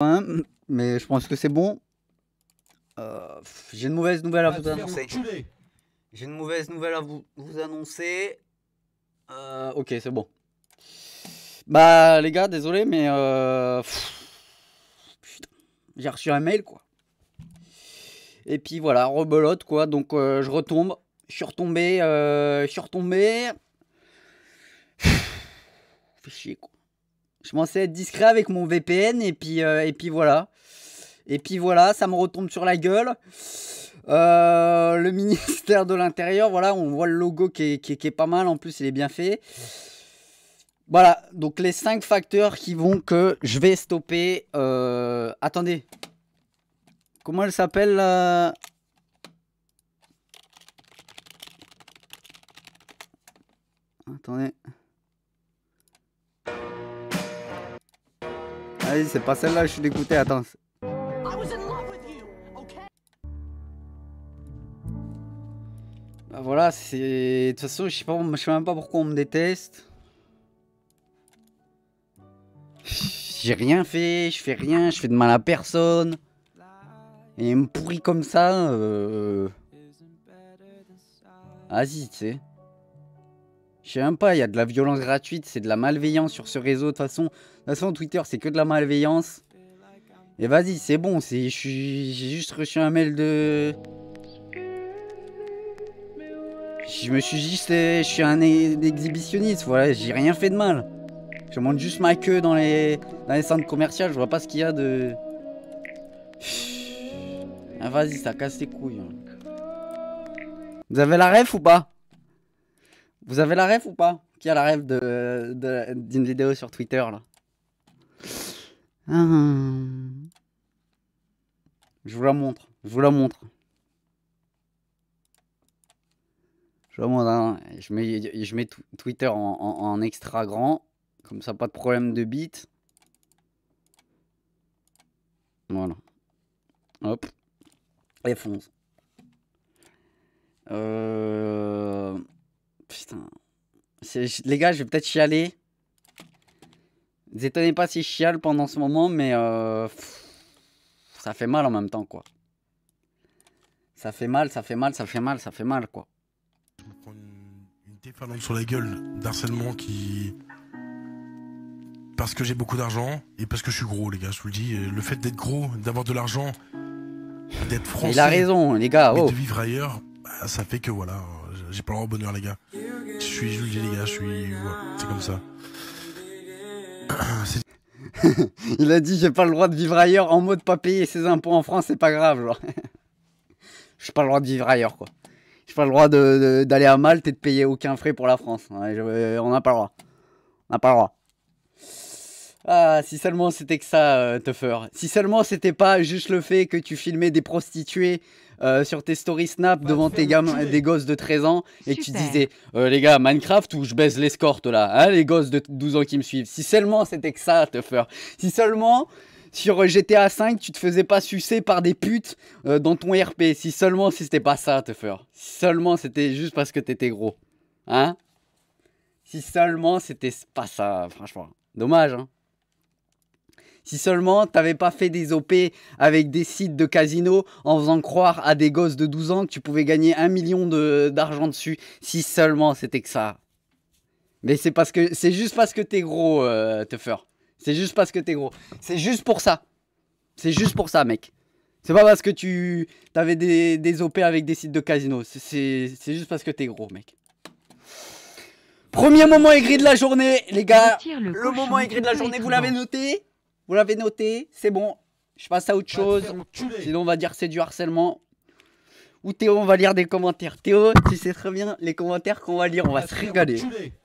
Hein, mais je pense que c'est bon. Euh, j'ai une mauvaise nouvelle à ah, vous annoncer. J'ai une mauvaise nouvelle à vous, vous annoncer. Euh, ok, c'est bon. Bah, les gars, désolé, mais. Euh, j'ai reçu un mail, quoi. Et puis voilà, rebelote, quoi. Donc, je retombe. Je suis retombé. je suis retombé. Fais chier, quoi. Je pensais être discret avec mon VPN et puis, euh, et puis voilà. Et puis voilà, ça me retombe sur la gueule. Euh, le ministère de l'Intérieur, voilà, on voit le logo qui est, qui, pas mal, en plus il est bien fait. Voilà, donc les cinq facteurs qui vont que je vais stopper. Euh, attendez, comment elle s'appelle Attendez. Vas-y, c'est pas celle-là, je suis dégoûté, attends. Bah voilà, c'est... De toute façon, je sais, sais même pas pourquoi on me déteste. J'ai rien fait, je fais rien, je fais de mal à personne. Et me pourrit comme ça. Euh, euh, euh. vas tu sais. Je sais même pas, il y a de la violence gratuite, c'est de la malveillance sur ce réseau. De toute façon, de toute façon Twitter, c'est que de la malveillance. Et vas-y, c'est bon, j'ai juste reçu un mail de... Je me suis juste... Euh, je suis un exhibitionniste, voilà, j'ai rien fait de mal. Je monte juste ma queue dans les, centres commerciaux, je vois pas ce qu'il y a de... Ah, vas-y, ça casse les couilles. Hein. Vous avez la ref ou pas vous avez la rêve ou pas Qui a la rêve d'une vidéo sur Twitter là ah. Je vous la montre. Je vous la montre. Je, vous la montre, hein. je mets, je mets Twitter en, extra grand. Comme ça, pas de problème de bit. Voilà. Hop. Et fonce. Les gars, je vais peut-être chialer. Ne étonnez pas si je chiale pendant ce moment, mais euh, ça fait mal en même temps, quoi. Ça fait mal, ça fait mal, ça fait mal, ça fait mal, quoi. Je me prends une, une sur la gueule d'harcèlement qui. Parce que j'ai beaucoup d'argent et parce que je suis gros, les gars, je vous le dis. Le fait d'être gros, d'avoir de l'argent, d'être français. Il a raison, les gars. Oh. Et de vivre ailleurs, bah, ça fait que voilà, j'ai pas le droit au bonheur, les gars. Je suis Julien, les gars, je suis. c'est comme ça. Il a dit j'ai pas le droit de vivre ailleurs en mode pas payer ses impôts en France, c'est pas grave, Je J'ai pas le droit de vivre ailleurs, quoi. J'ai pas le droit d'aller à Malte et de payer aucun frais pour la France. Euh, on n'a pas le droit. On n'a pas le droit. Ah, si seulement c'était que ça, euh, Tuffer. Si seulement c'était pas juste le fait que tu filmais des prostituées euh, sur tes stories Snap devant tes gamins, des gosses de 13 ans et tu disais euh, les gars, Minecraft ou je baise l'escorte là, hein, les gosses de 12 ans qui me suivent. Si seulement c'était que ça, faire Si seulement sur GTA 5, tu te faisais pas sucer par des putes euh, dans ton RP. Si seulement si c'était pas ça, te Si seulement c'était juste parce que t'étais gros. Hein Si seulement c'était pas ça, franchement. Dommage, hein. Si seulement t'avais pas fait des OP avec des sites de casino en faisant croire à des gosses de 12 ans que tu pouvais gagner un million d'argent dessus. Si seulement c'était que ça. Mais c'est parce que c'est juste parce que t'es gros, euh, Tuffer. C'est juste parce que t'es gros. C'est juste pour ça. C'est juste pour ça, mec. C'est pas parce que tu t'avais des, des OP avec des sites de casino. C'est juste parce que t'es gros, mec. Premier moment aigri de la journée, les gars. Le, le moment aigri de la journée, vous l'avez noté vous l'avez noté, c'est bon. Je passe à autre chose. Sinon, on va dire c'est du harcèlement. Ou Théo, on va lire des commentaires. Théo, tu sais très bien les commentaires qu'on va lire, on va se régaler.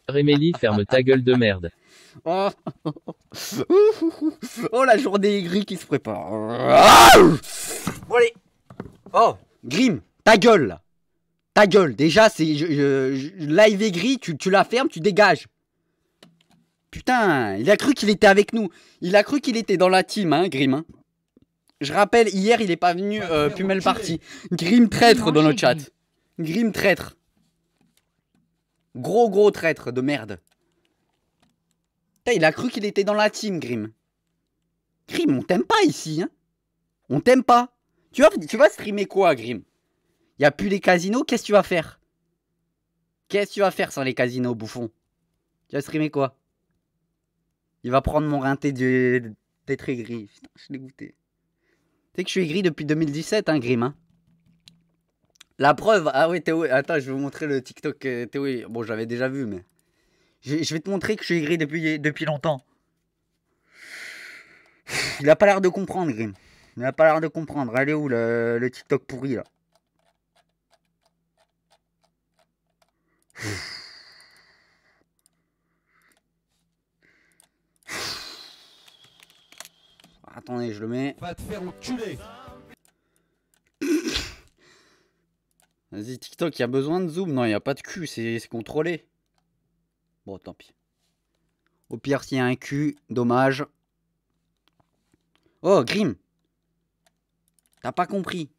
Rémélie, ferme ta gueule de merde. Oh, oh. la journée gris qui se prépare. Bon, allez. Oh, Grim, ta gueule. Ta gueule. Déjà, c'est live gris, tu, tu la fermes, tu dégages. Putain, il a cru qu'il était avec nous. Il a cru qu'il était dans la team, hein, Grim. Hein. Je rappelle, hier, il n'est pas venu euh, Pumel parti. Grim traître dans le chat. Grim traître. Gros, gros traître de merde. Putain, il a cru qu'il était dans la team, Grim. Grim, on t'aime pas ici, hein. On t'aime pas. Tu vas, tu vas streamer quoi, Grim Y a plus les casinos, qu'est-ce que tu vas faire Qu'est-ce que tu vas faire sans les casinos, bouffon Tu vas streamer quoi il va prendre mon rein de T'es très gris. Putain, je suis dégoûté. Tu sais que je suis gris depuis 2017, hein, Grim. Hein. la preuve. Ah oui, Théo. Attends, je vais vous montrer le TikTok. Euh, Théo. Bon, j'avais déjà vu, mais. Je, vais te montrer que je suis gris depuis, depuis longtemps. Il a pas l'air de comprendre, Grim. Il a pas l'air de comprendre. Allez où le, le TikTok pourri, là Attendez, je le mets. faire Vas-y, TikTok, il y a besoin de zoom. Non, il n'y a pas de cul, c'est contrôlé. Bon, tant pis. Au pire, s'il y a un cul, dommage. Oh, Grim T'as pas compris.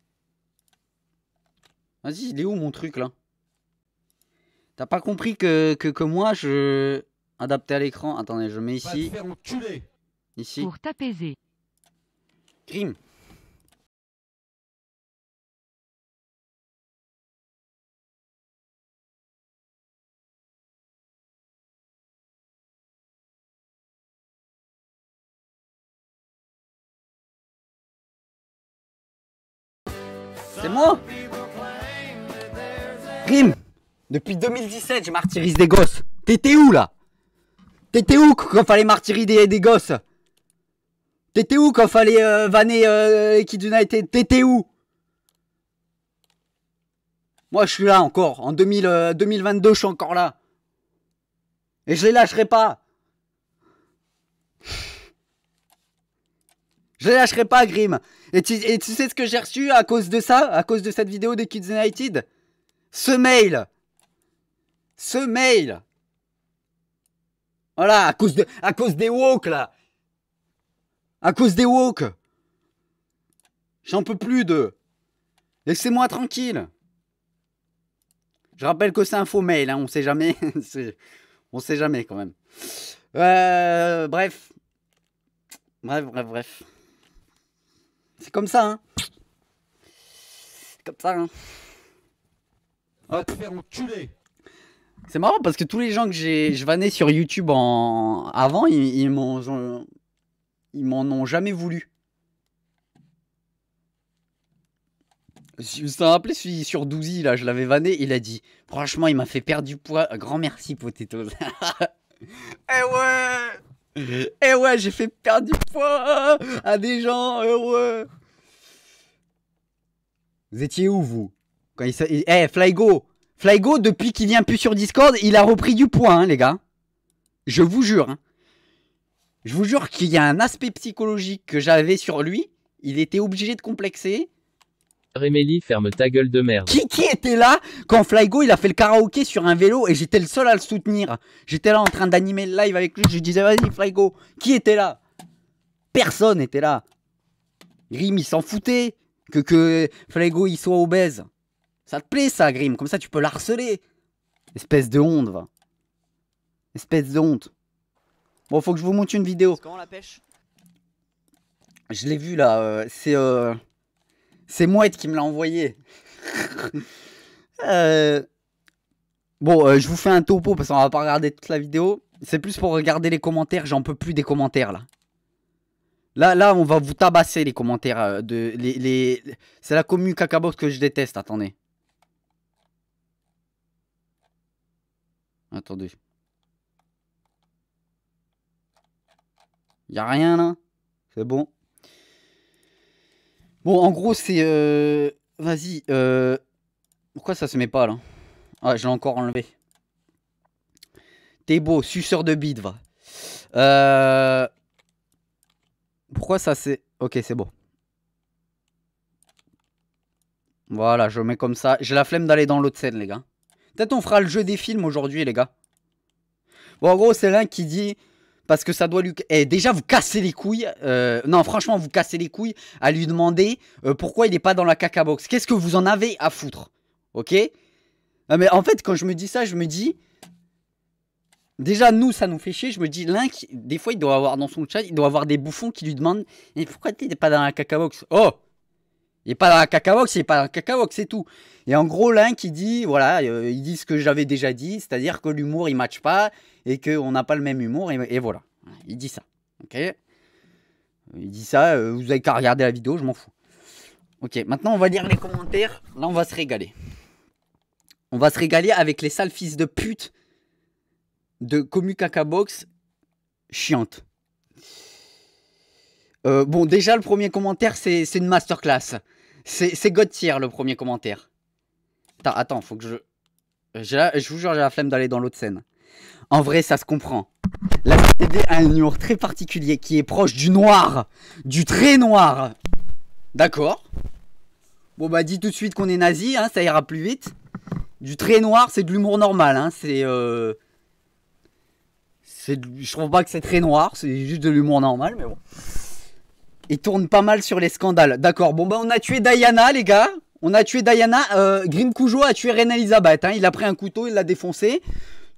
Vas-y, il est où mon truc, là T'as pas compris que, que, moi, je... Adapté à l'écran. Attendez, je mets ici. ici. Pour t'apaiser. Crime. C'est moi Crime Depuis 2017, je martyrise des gosses. T'étais où là T'étais où quand fallait martyriser des gosses T'étais où quand fallait euh, vanner les euh, Kids United T'étais où Moi, je suis là encore. En 2022, euh, je suis encore là. Et je les lâcherai pas. Je les lâcherai pas, Grim. Et tu, sais ce que j'ai reçu à cause de ça À cause de cette vidéo des Kids United Ce mail Ce mail Voilà, à cause, de, à cause des woke, là à cause des woke J'en peux plus de... Laissez-moi tranquille. Je rappelle que c'est un faux mail, hein, on sait jamais. on sait jamais quand même. Euh, bref. Bref, bref, bref. C'est comme ça, hein. C'est comme ça, hein. enculer. C'est marrant parce que tous les gens que j'ai, je vannais sur YouTube en avant, ils m'ont, ils m'en ont jamais voulu. Je me rappelé celui sur Douzi, là, je l'avais vanné, il a dit Franchement, il m'a fait perdre du poids. Grand merci, Potatoes. eh ouais Eh ouais, j'ai fait perdre du poids à des gens, heureux. Eh vous étiez où, vous Quand Eh, Flygo Flygo, depuis qu'il vient plus sur Discord, il a repris du poids, hein, les gars. Je vous jure. Hein. Je vous jure qu'il y a un aspect psychologique que j'avais sur lui. Il était obligé de complexer. Rémélie, ferme ta gueule de merde. Qui, qui était là quand Flygo il a fait le karaoké sur un vélo et j'étais le seul à le soutenir J'étais là en train d'animer le live avec lui, je disais vas-y Flygo, qui était là Personne était là. Grim il s'en foutait que, que Flygo il soit obèse. Ça te plaît ça Grim, comme ça tu peux l'harceler. Espèce de honte va. Espèce de honte. Bon, faut que je vous montre une vidéo. Comment la pêche Je l'ai vu là. Euh, c'est euh, c'est Mouette qui me l'a envoyé. Euh, bon, euh, je vous fais un topo parce qu'on va pas regarder toute la vidéo. C'est plus pour regarder les commentaires. J'en peux plus des commentaires là. Là, là, on va vous tabasser les commentaires de les, les... C'est la commu cacabosse que je déteste. Attendez. Attendez. Y'a a rien là hein. C'est bon. Bon, en gros, c'est. Euh, vas-y. Euh, pourquoi ça se met pas là Ah, je l'ai encore enlevé. T'es beau, suceur de bide, va. Euh, pourquoi ça c'est. Ok, c'est bon. Voilà, je mets comme ça. J'ai la flemme d'aller dans l'autre scène, les gars. Peut-être on fera le jeu des films aujourd'hui, les gars. Bon, en gros, c'est l'un qui dit parce que ça doit lui. Eh, déjà, vous cassez les couilles. Euh, non, franchement, vous cassez les couilles à lui demander euh, pourquoi il n'est pas dans la caca box. Qu'est-ce que vous en avez à foutre Ok mais en fait, quand je me dis ça, je me dis. Déjà, nous, ça nous fait chier. Je me dis, l'un, des fois, il doit avoir dans son chat, il doit avoir des bouffons qui lui demandent Mais pourquoi t'es pas dans la caca box Oh il n'est pas dans la cacabox, il n'est pas dans la cacabox, c'est tout. Et en gros, l'un qui dit, voilà, euh, il dit ce que j'avais déjà dit, c'est-à-dire que l'humour, il ne matche pas et qu'on n'a pas le même humour, et, voilà. Il dit ça. Ok Il dit ça, euh, vous n'avez qu'à regarder la vidéo, je m'en fous. Ok, maintenant, on va lire les commentaires. Là, on va se régaler. On va se régaler avec les sales fils de pute de commu box chiante. Euh, bon, déjà, le premier commentaire, c'est une masterclass. C'est Gauthier le premier commentaire. Attends, attends, faut que je. je vous jure, j'ai la flemme d'aller dans l'autre scène. En vrai, ça se comprend. La CD a un humour très particulier qui est proche du noir, du très noir. D'accord. Bon, bah, dis tout de suite qu'on est nazi, hein, ça ira plus vite. Du très noir, c'est de l'humour normal, hein, c'est. Euh... Je trouve pas que c'est très noir, c'est juste de l'humour normal, mais bon il tourne pas mal sur les scandales. D'accord, bon bah on a tué Diana les gars. On a tué Diana. Euh, Grim a tué Reine Elisabeth hein. Il a pris un couteau, il l'a défoncé.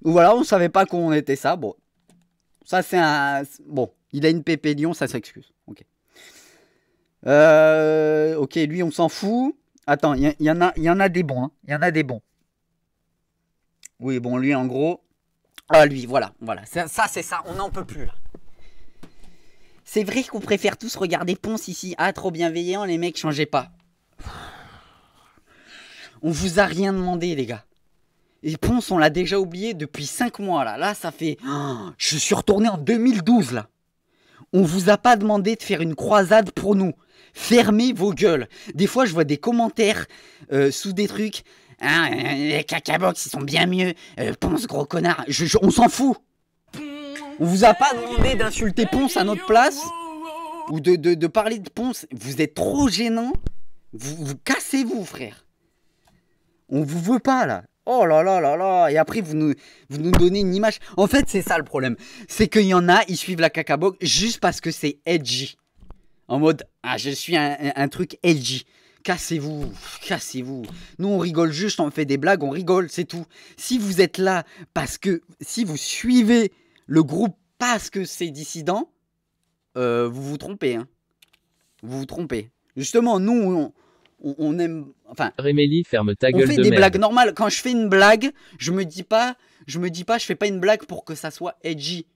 Donc voilà, on savait pas qu'on était ça. Bon, ça c'est un... Bon, il a une pépé Lyon, ça s'excuse. Ok. Euh, ok, lui on s'en fout. Attends, il y, en a, y en a des bons. Hein. Il y en a des bons. Oui, bon, lui en gros... Ah lui, voilà, voilà. Ça, ça c'est ça, on n'en peut plus là. C'est vrai qu'on préfère tous regarder Ponce ici. Ah, trop bienveillant, les mecs, changez pas. On vous a rien demandé, les gars. Et Ponce, on l'a déjà oublié depuis 5 mois, là. Là, ça fait... Hein, je suis retourné en 2012, là. On vous a pas demandé de faire une croisade pour nous. Fermez vos gueules. Des fois, je vois des commentaires euh, sous des trucs. Ah, euh, les cacabox, ils sont bien mieux. Euh, Ponce, gros connard. on s'en fout. On vous a pas demandé d'insulter Ponce à notre place ou de, de, parler de Ponce. Vous êtes trop gênant. Vous, vous cassez-vous, frère. On vous veut pas, là. Oh là là là là Et après, vous nous, vous nous donnez une image. En fait, c'est ça le problème. C'est qu'il y en a, ils suivent la cacaboc juste parce que c'est edgy. En mode, ah, je suis un truc edgy. Cassez-vous, cassez-vous. Nous, on rigole juste, on fait des blagues, on rigole, c'est tout. Si vous êtes là parce que, si vous suivez le groupe parce que c'est dissident, euh, vous vous trompez. Hein. Vous vous trompez. Justement, nous, on, aime. Enfin. Rémélie, ferme ta gueule. On fait des blagues normales. Quand je fais une blague, je me dis pas, je me dis pas, je fais pas une blague pour que ça soit edgy.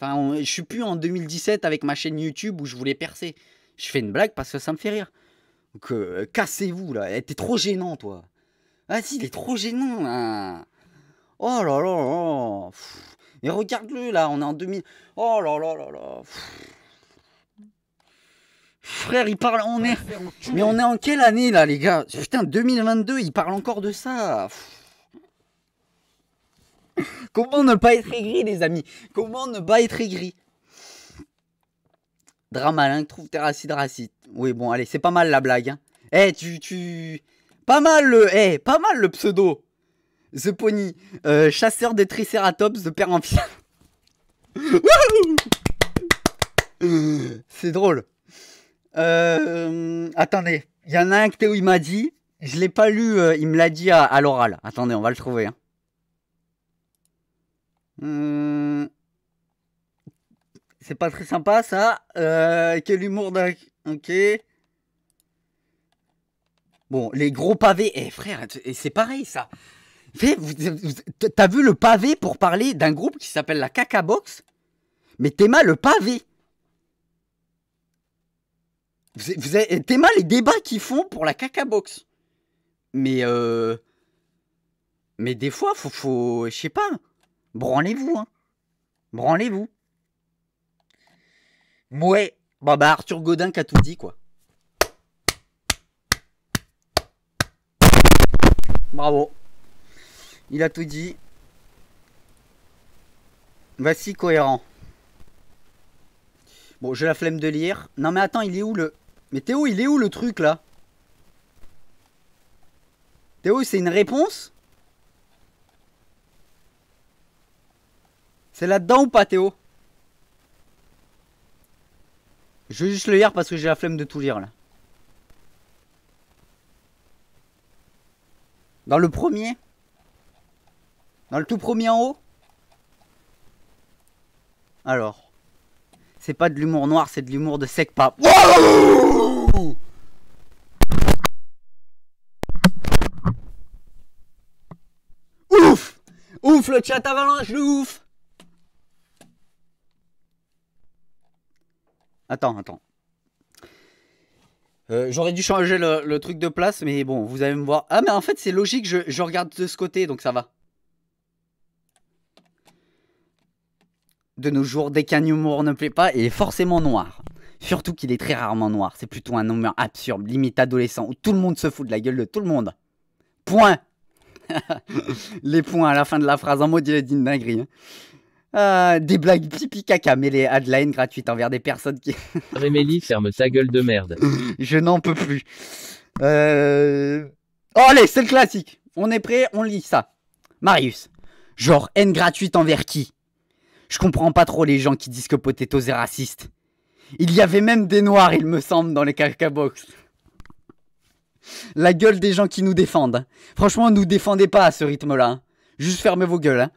Enfin, je suis plus en 2017 avec ma chaîne YouTube où je voulais percer. Je fais une blague parce que ça me fait rire. Donc, euh, cassez-vous là. Eh, t'es trop gênant, toi. Vas-y, il est trop gênant là. Oh là là. là. Et regarde-le là, on est en 2000. Oh là là là là. Frère, il parle, on est. Mais on est en quelle année là, les gars Putain, 2022, il parle encore de ça. Comment ne pas être aigri, les amis Comment ne pas être aigri Dramalin, trouve racines, racines. Oui, bon, allez, c'est pas mal la blague. Hein. Eh, tu, tu. Pas mal le. Eh, pas mal le pseudo. The Pony, euh, chasseur des Triceratops, de Père en C'est drôle. Euh, attendez, il y en a un que Théo il m'a dit. Je l'ai pas lu, euh, il me l'a dit à, l'oral. Attendez, on va le trouver. Hein. Hmm. C'est pas très sympa ça. quel humour d'un. Ok. Bon, les gros pavés. Eh frère, c'est pareil ça. T'as vu le pavé pour parler d'un groupe qui s'appelle la Caca Box Mais Théma, le pavé vous, vous les débats qu'ils font pour la Caca Box Mais euh, Mais des fois, faut. faut Je sais pas. Branlez-vous, hein. Branlez-vous. Mouais. Bon bah, Arthur Godin qui a tout dit, quoi. Bravo. Il a tout dit. Voici cohérent. Bon, j'ai la flemme de lire. Non mais attends, il est où le... Mais Théo, il est où le truc là Théo, c'est une réponse C'est là-dedans ou pas Théo Je vais juste le lire parce que j'ai la flemme de tout lire là. Dans le premier dans le tout premier en haut Alors. C'est pas de l'humour noir, c'est de l'humour de sec pas. ouf Ouf le chat avalanche ouf Attends, attends. Euh, j'aurais dû changer le, truc de place, mais bon, vous allez me voir. Ah, mais en fait, c'est logique, je regarde de ce côté, donc ça va. de nos jours, dès qu'un humour ne plaît pas, il est forcément noir. Surtout qu'il est très rarement noir. C'est plutôt un humour absurde, limite adolescent, où tout le monde se fout de la gueule de tout le monde. Point Les points à la fin de la phrase, en mode il est digne dinguerie. Hein. Euh, des blagues pipi caca mêlées à de la haine gratuite envers des personnes qui. Rémélie, ferme sa gueule de merde. Je n'en peux plus. Euh, allez, c'est le classique. On est prêt, on lit ça. Marius. Genre haine gratuite envers qui je comprends pas trop les gens qui disent que Potatoes est raciste. Il y avait même des noirs, il me semble, dans les caca-box. La gueule des gens qui nous défendent. Franchement, nous défendez pas à ce rythme-là. Hein. Juste fermez vos gueules. Hein.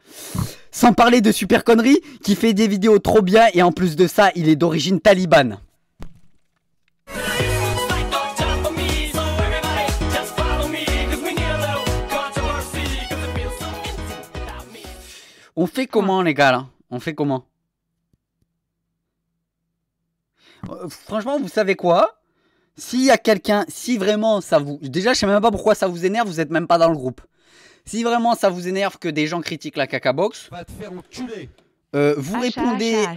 Sans parler de Super conneries qui fait des vidéos trop bien et en plus de ça, il est d'origine talibane. On fait comment les gars là on fait comment euh, Franchement, vous savez quoi S'il y a quelqu'un, si vraiment ça vous... Déjà, je sais même pas pourquoi ça vous énerve, vous n'êtes même pas dans le groupe. Si vraiment ça vous énerve que des gens critiquent la caca box... vous répondez...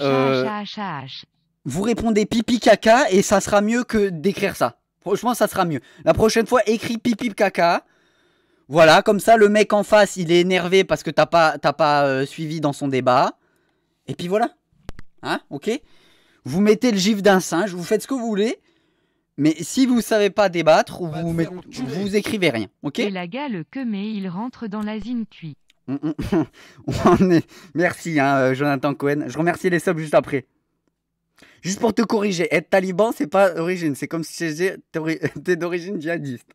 Vous répondez pipi caca et ça sera mieux que d'écrire ça. Franchement, ça sera mieux. La prochaine fois, écris pipi caca. Voilà, comme ça, le mec en face, il est énervé parce que t'as pas, pas euh, suivi dans son débat. Et puis voilà. Hein Ok Vous mettez le gif d'un singe, vous faites ce que vous voulez. Mais si vous ne savez pas débattre, vous, vous, vous écrivez rien. Ok Et la gale que met, il rentre dans la zine cuit. Merci, hein, euh, Jonathan Cohen. Je remercie les subs juste après. Juste pour te corriger, être taliban, c'est pas origine. C'est comme si étais d'origine djihadiste.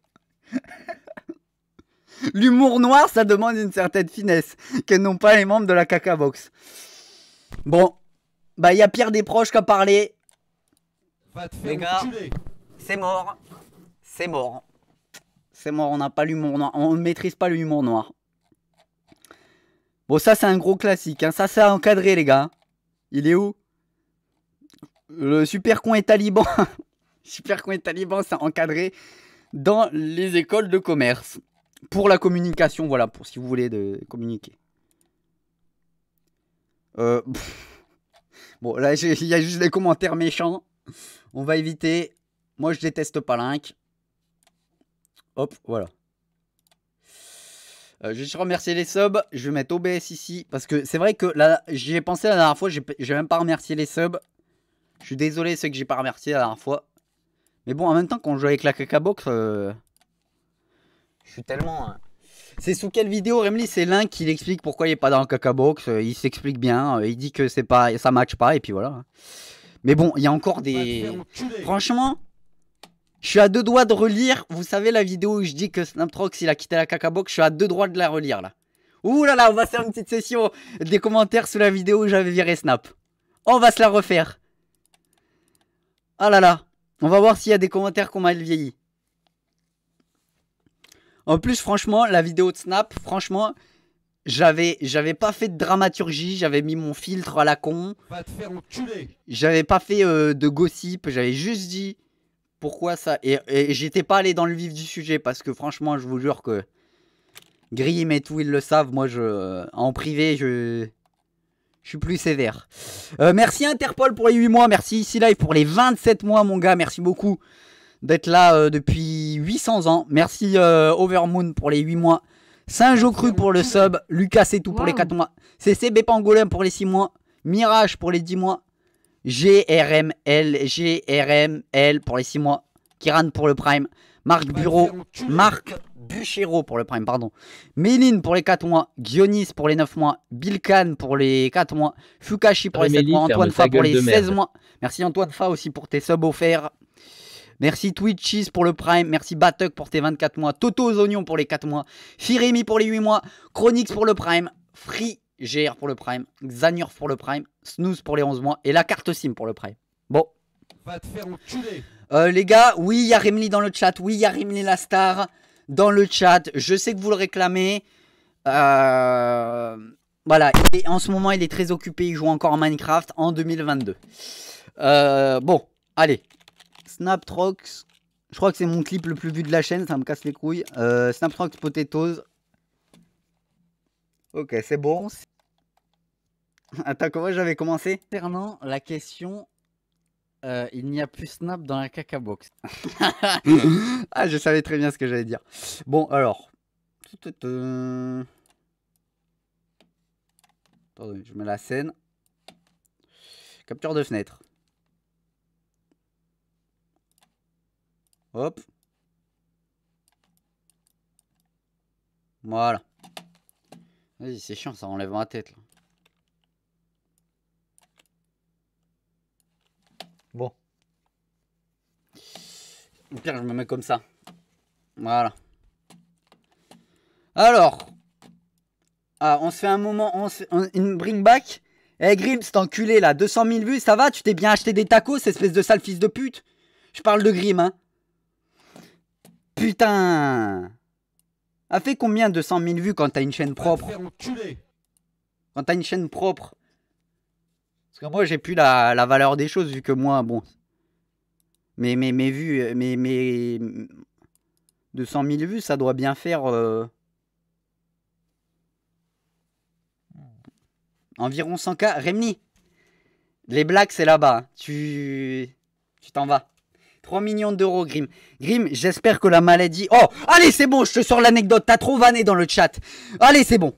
L'humour noir, ça demande une certaine finesse que n'ont pas les membres de la caca box. Bon, bah il y a Pierre des qui a parlé. Les gars, c'est mort. C'est mort. C'est mort, on n'a pas l'humour noir. On ne maîtrise pas l'humour noir. Bon, ça, c'est un gros classique. Hein. Ça, c'est encadré, les gars. Il est où Le super con est taliban. super con est taliban, c'est encadré dans les écoles de commerce. Pour la communication, voilà, pour si vous voulez de communiquer. Euh, bon, là, il y a juste des commentaires méchants. On va éviter. Moi, je déteste pas Palink Hop, voilà. Euh, je vais remercier les subs. Je vais mettre OBS ici. Parce que c'est vrai que là, j'y ai pensé la dernière fois. J'ai même pas remercié les subs. Je suis désolé, ceux que j'ai pas remercié la dernière fois. Mais bon, en même temps, quand je joue avec la caca euh, je suis tellement. Hein. C'est sous quelle vidéo Remly C'est l'un qui explique pourquoi il n'est pas dans la caca box. Euh, il s'explique bien. Euh, il dit que c'est pas, ça match pas et puis voilà. Mais bon, il y a encore des. Franchement, je suis à deux doigts de relire. Vous savez la vidéo où je dis que Snaptrox il a quitté la caca box. Je suis à deux doigts de la relire là. Ouh là là, on va faire une petite session des commentaires sous la vidéo où j'avais viré Snap. On va se la refaire. Ah là là, on va voir s'il y a des commentaires qu'on m'a vieilli. En plus, franchement, la vidéo de Snap, franchement, j'avais, j'avais pas fait de dramaturgie, j'avais mis mon filtre à la con. J'avais pas fait euh, de gossip, j'avais juste dit pourquoi ça. Et, j'étais pas allé dans le vif du sujet parce que franchement, je vous jure que Grim et tout, ils le savent. Moi, je, en privé, je, je suis plus sévère. Euh, merci Interpol pour les 8 mois. Merci ici Live pour les 27 mois, mon gars. Merci beaucoup d'être là euh, depuis 800 ans. Merci euh, Overmoon pour les 8 mois. Saint-Jo Cru pour le sub. Lucas et tout pour les 4 mois. CCB Pangolin pour les 6 mois. Mirage pour les 10 mois. GRML, GRML pour les 6 mois. Kiran pour le prime. Marc bah, Bureau. Marc Buchero pour le prime, pardon. Méline pour les 4 mois. Gionis pour les 9 mois. Bilkan pour les 4 mois. Fukashi pour ah, les 7 mois. Antoine Fa pour les 16 mois. Merci Antoine Fa aussi pour tes subs offerts. Merci Twitchies pour le Prime. Merci Batuk pour tes 24 mois. Toto aux oignons pour les 4 mois. Firemi pour les 8 mois. Chronix pour le Prime. Free GR pour le Prime. Xanurf pour le Prime. Snooze pour les 11 mois. Et la carte SIM pour le Prime. Bon. Va te faire enculer. Euh, les gars, oui, il y a Remly dans le chat. Oui, il y a Remly la star dans le chat. Je sais que vous le réclamez. Euh, voilà. Et en ce moment, il est très occupé. Il joue encore à Minecraft en 2022. Euh, bon, allez. Snaptrox. Je crois que c'est mon clip le plus vu de la chaîne, ça me casse les couilles. Euh, Snaptrox Potatoes. Ok, c'est bon. Attends, comment j'avais commencé Concernant la question, euh, il n'y a plus Snap dans la caca box. ah, je savais très bien ce que j'allais dire. Bon, alors. Attendez, je mets la scène. Capture de fenêtre. Hop. Voilà. Vas-y, c'est chiant, ça enlève ma tête. Là. Bon. Au pire, je me mets comme ça. Voilà. Alors. Ah, on se fait un moment, on se fait une bring back. Eh hey, Grimm, c'est enculé là, 200 000 vues, ça va Tu t'es bien acheté des tacos, espèce de sale fils de pute Je parle de Grim hein putain A fait combien de 100 000 vues quand t'as une chaîne propre Quand t'as une chaîne propre. Parce que moi, j'ai plus la, valeur des choses, vu que moi, bon... Mais mes, vues, euh, mes, 200 000 vues, ça doit bien faire... Euh, environ 100K. Remni, les blagues, c'est là-bas. Tu... Tu t'en vas. 3 millions d'euros, Grim. Grim, j'espère que la maladie. Oh, allez, c'est bon, je te sors l'anecdote. T'as trop vanné dans le chat. Allez, c'est bon.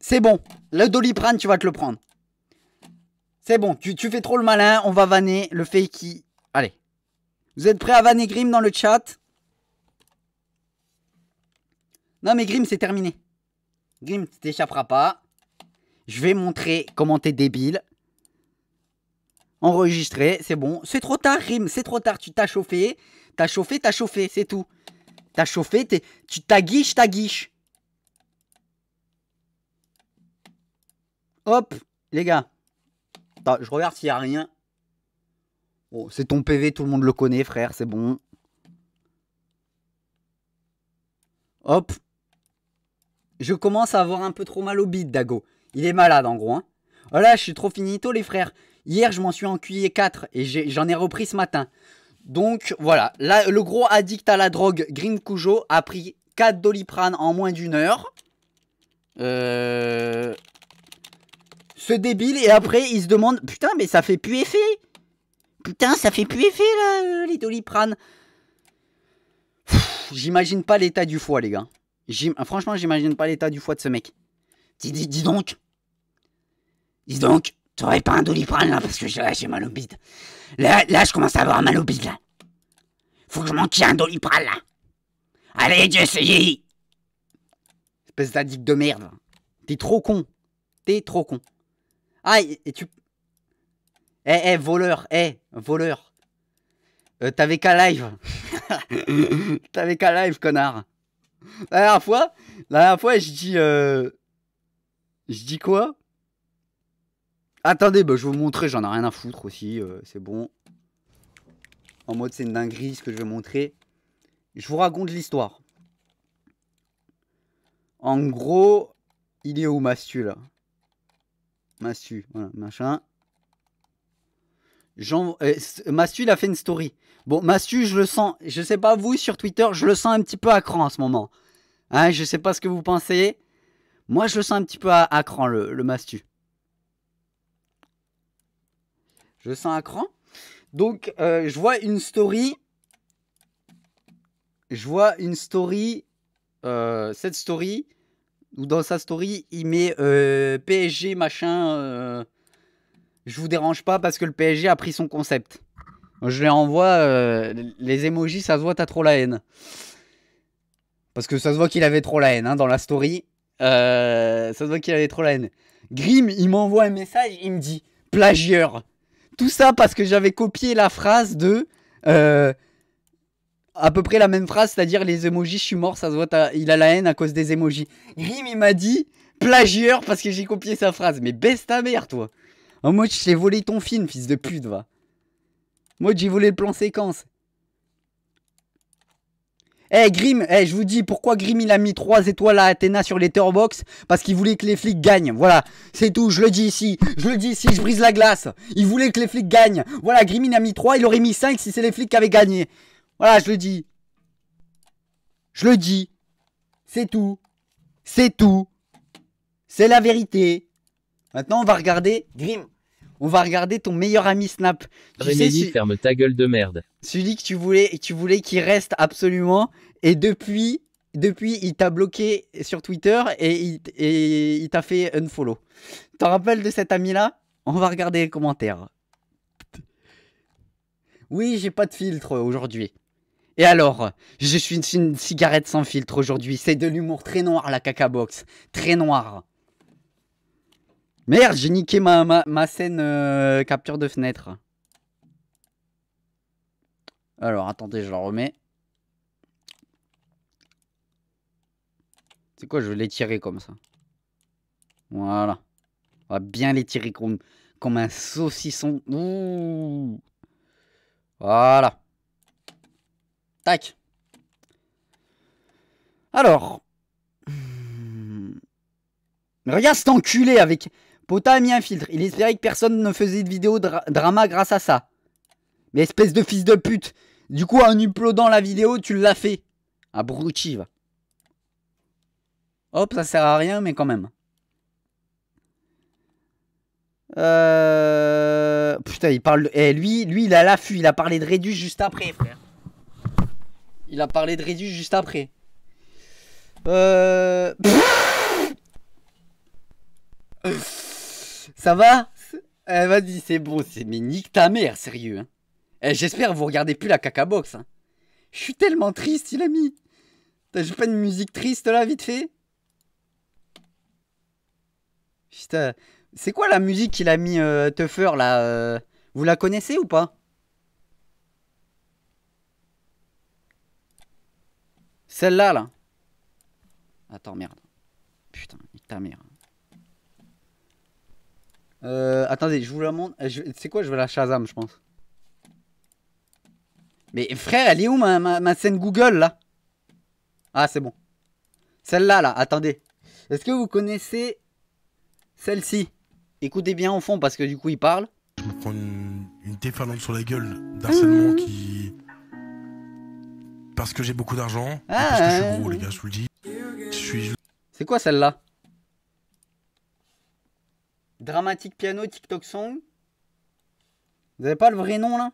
C'est bon. Le doliprane, tu vas te le prendre. C'est bon, tu, fais trop le malin. On va vanner le fakey. Allez. Vous êtes prêts à vanner Grim dans le chat Non, mais Grim, c'est terminé. Grim, tu t'échapperas pas. Je vais montrer comment t'es débile enregistré, c'est bon. C'est trop tard, Rime, c'est trop tard. Tu t'as chauffé, t'as chauffé, t'as chauffé, c'est tout. T'as chauffé, tu t'as guiche. Hop, les gars. je regarde s'il n'y a rien. c'est ton PV, tout le monde le connaît, frère, c'est bon. Hop. Je commence à avoir un peu trop mal au bide, Dago. Il est malade, en gros. Hein. Oh là, je suis trop finito, les frères. Hier, je m'en suis encuyé 4 et j'en ai, repris ce matin. Donc voilà, le gros addict à la drogue, Green Cujo a pris 4 doliprane en moins d'une heure. Euh... Ce débile, et après, il se demande Putain, mais ça fait plus effet Putain, ça fait plus effet là, euh, les doliprane. J'imagine pas l'état du foie, les gars. Franchement, j'imagine pas l'état du foie de ce mec. Dis, dis, dis donc Dis donc J'aurais pas un doliprane là parce que j'ai mal au bide. Là, là je commence à avoir mal au bide là. Faut que je manque un doliprane là. Allez, j'ai essayé. Espèce d'addict de merde. T'es trop con. T'es trop con. Ah, et, tu. Eh, eh, voleur, eh, voleur. Euh, T'avais qu'à live. T'avais qu'à live, connard. La dernière fois, la dernière fois, je dis. Euh... Je dis quoi Attendez, bah, je vais vous montrer, j'en ai rien à foutre aussi, euh, c'est bon. En mode c'est une dinguerie ce que je vais montrer. Je vous raconte l'histoire. En gros, il est où Mastu là Mastu, voilà, machin. Euh, Mastu, il a fait une story. Bon, Mastu, je le sens, je sais pas vous sur Twitter, je le sens un petit peu à cran en ce moment. Hein, je sais pas ce que vous pensez. Moi, je le sens un petit peu à, cran, le Mastu. Je sens un cran. Donc, euh, je vois une story. Je vois une story. Euh, cette story. Ou dans sa story, il met euh, PSG machin. je vous dérange pas parce que le PSG a pris son concept. Je lui envoie les emojis, ça se voit, t'as trop la haine. Parce que ça se voit qu'il avait trop la haine hein, dans la story. ça se voit qu'il avait trop la haine. Grim, il m'envoie un message, il me dit plagieur. Tout ça parce que j'avais copié la phrase de... Euh, à peu près la même phrase, c'est-à-dire les emojis, je suis mort, ça se voit, il a la haine à cause des emojis. Rim il m'a dit plagieur parce que j'ai copié sa phrase. Mais baisse ta mère, toi. En mode, je t'ai volé ton film, fils de pute, va. Moi, j'ai volé le plan séquence. Eh Grim, eh, je vous dis pourquoi Grim il a mis 3 étoiles à Athéna sur les box Parce qu'il voulait que les flics gagnent. Voilà, c'est tout, je le dis ici. Je le dis ici, je brise la glace. Il voulait que les flics gagnent. Voilà, Grim il a mis 3, il aurait mis 5 si c'est les flics qui avaient gagné. Voilà, je le dis. Je le dis. C'est tout. C'est tout. C'est la vérité. Maintenant, on va regarder Grim. On va regarder ton meilleur ami Snap. Rémi ferme ta gueule de merde. Celui que tu voulais, tu voulais qu'il reste absolument. Et depuis, depuis, il t'a bloqué sur Twitter et il, t'a fait unfollow. T'en rappelles de cet ami-là On va regarder les commentaires. Oui, j'ai pas de filtre aujourd'hui. Et alors, je suis une cigarette sans filtre aujourd'hui. C'est de l'humour très noir, la caca box. Très noir. Merde, j'ai niqué ma, ma, scène euh, capture de fenêtre. Alors, attendez, je la remets. C'est quoi, je vais l'étirer comme ça. Voilà. On va bien l'étirer comme, comme un saucisson. Ouh. Voilà. Tac. Alors. Regarde cet enculé avec, Pota a mis un filtre. Il espérait que personne ne faisait de vidéo drama grâce à ça. Mais espèce de fils de pute. Du coup, en uploadant la vidéo, tu l'as fait. Abruti, Hop, ça sert à rien, mais quand même. Euh... Putain, il parle Et eh, lui, lui, il a la fuite. Il a parlé de Redus juste après, frère. Il a parlé de Redus juste après. Euh... Ça va eh, Vas-y, c'est bon, c'est... Mais nique ta mère, sérieux. Hein. Eh, J'espère que vous regardez plus la caca box. Hein. Je suis tellement triste, il a mis. T'as pas une musique triste là, vite fait Putain. C'est quoi la musique qu'il a mis euh, Tuffer là euh Vous la connaissez ou pas Celle-là là. Attends, merde. Putain, ta mère. Hein. Euh, attendez, je vous la montre. Euh, c'est quoi Je vais la Shazam, je pense. Mais frère, elle est où ma, ma, scène Google là Ah, c'est bon. Celle-là, là, attendez. Est-ce que vous connaissez celle-ci Écoutez bien au fond parce que du coup, il parle. Je me prends une, une sur la gueule d'harcèlement mmh. qui. Parce que j'ai beaucoup d'argent. Ah, parce que je suis gros, les gars, je vous le dis. C'est quoi celle-là Dramatique Piano, TikTok Song. Vous avez pas le vrai nom là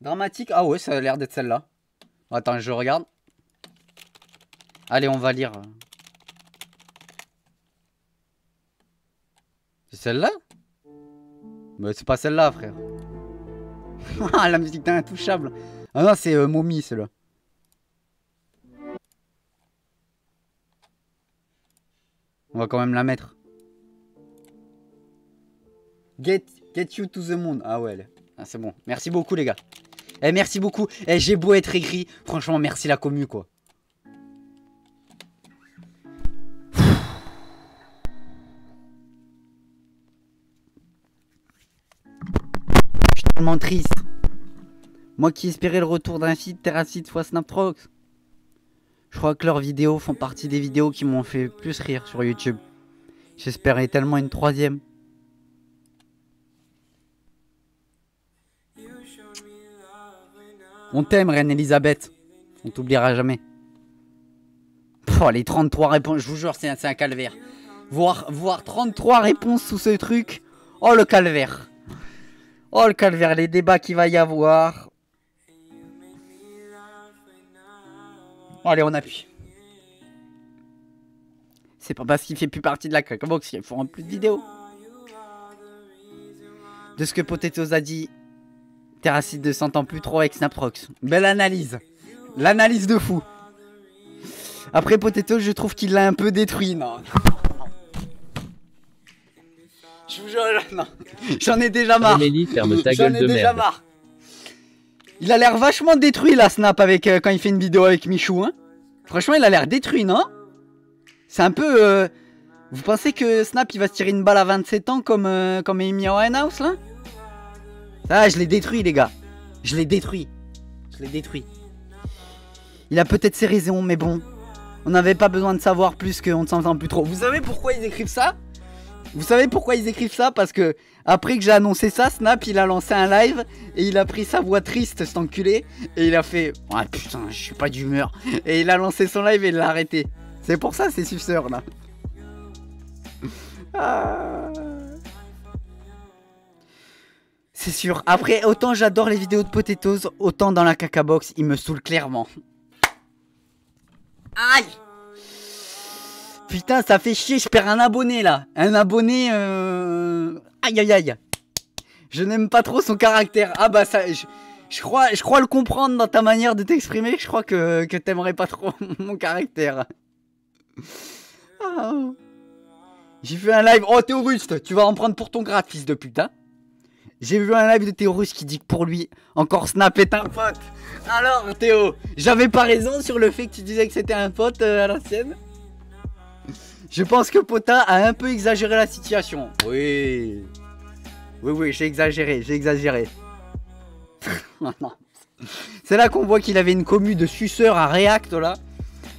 Dramatique Ah ouais, ça a l'air d'être celle-là. Attends, je regarde. Allez, on va lire. C'est celle-là Mais c'est pas celle-là, frère. Ah, la musique d'un intouchable. Ah non, c'est euh, Mommy, celle-là. On va quand même la mettre. Get, you to the moon. Ah ouais, ah, c'est bon. Merci beaucoup, les gars. Eh, merci beaucoup. Eh, j'ai beau être écrit Franchement, merci la commu, quoi. Je suis tellement triste. Moi qui espérais le retour d'un site Terracite fois Snaptrox. Je crois que leurs vidéos font partie des vidéos qui m'ont fait plus rire sur YouTube. J'espérais tellement une troisième. On t'aime, Reine Elisabeth. On t'oubliera jamais. les 33 réponses, je vous jure, c'est un, calvaire. Voir, voir 33 réponses sous ce truc. Oh, le calvaire. Oh, le calvaire, les débats qu'il va y avoir. Allez, on appuie. C'est pas parce qu'il fait plus partie de la crackbox qu'il fera plus de vidéos. De ce que Potatoes a dit, Terracide de s'entend plus trop avec Snaprox. Belle analyse. L'analyse de fou. Après Potato, je trouve qu'il l'a un peu détruit. Non. Je vous jure, J'en ai déjà marre. J'en ai déjà marre. Il a l'air vachement détruit là, Snap, avec, euh, quand il fait une vidéo avec Michou. Hein. Franchement, il a l'air détruit, non C'est un peu. Euh, vous pensez que Snap il va se tirer une balle à 27 ans comme, euh, comme Amy Winehouse là ah, je l'ai détruit, les gars. Je l'ai détruit. Je l'ai détruit. Il a peut-être ses raisons, mais bon. On n'avait pas besoin de savoir plus qu'on ne s'entend plus trop. Vous savez pourquoi ils écrivent ça Vous savez pourquoi ils écrivent ça Parce que après que j'ai annoncé ça, Snap, il a lancé un live et il a pris sa voix triste, cet enculé. Et il a fait Ah putain, je suis pas d'humeur. Et il a lancé son live et il l'a arrêté. C'est pour ça ces suceurs là. ah. C'est sûr. Après, autant j'adore les vidéos de Potatoes, autant dans la caca box, il me saoule clairement. Aïe Putain, ça fait chier, je perds un abonné là. Un abonné... Euh... Aïe aïe aïe. Je n'aime pas trop son caractère. Ah bah ça... Je... crois, je crois le comprendre dans ta manière de t'exprimer. Je crois que, que t'aimerais pas trop mon caractère. Ah. J'ai fait un live. Oh, t'es au tu vas en prendre pour ton grade, fils de putain. J'ai vu un live de Théo Russe qui dit que pour lui, encore Snap est un pote. Alors Théo, j'avais pas raison sur le fait que tu disais que c'était un pote euh, à à l'ancienne Je pense que Pota a un peu exagéré la situation. Oui. Oui, oui, j'ai exagéré, j'ai exagéré. c'est là qu'on voit qu'il avait une commu de suceurs à React là.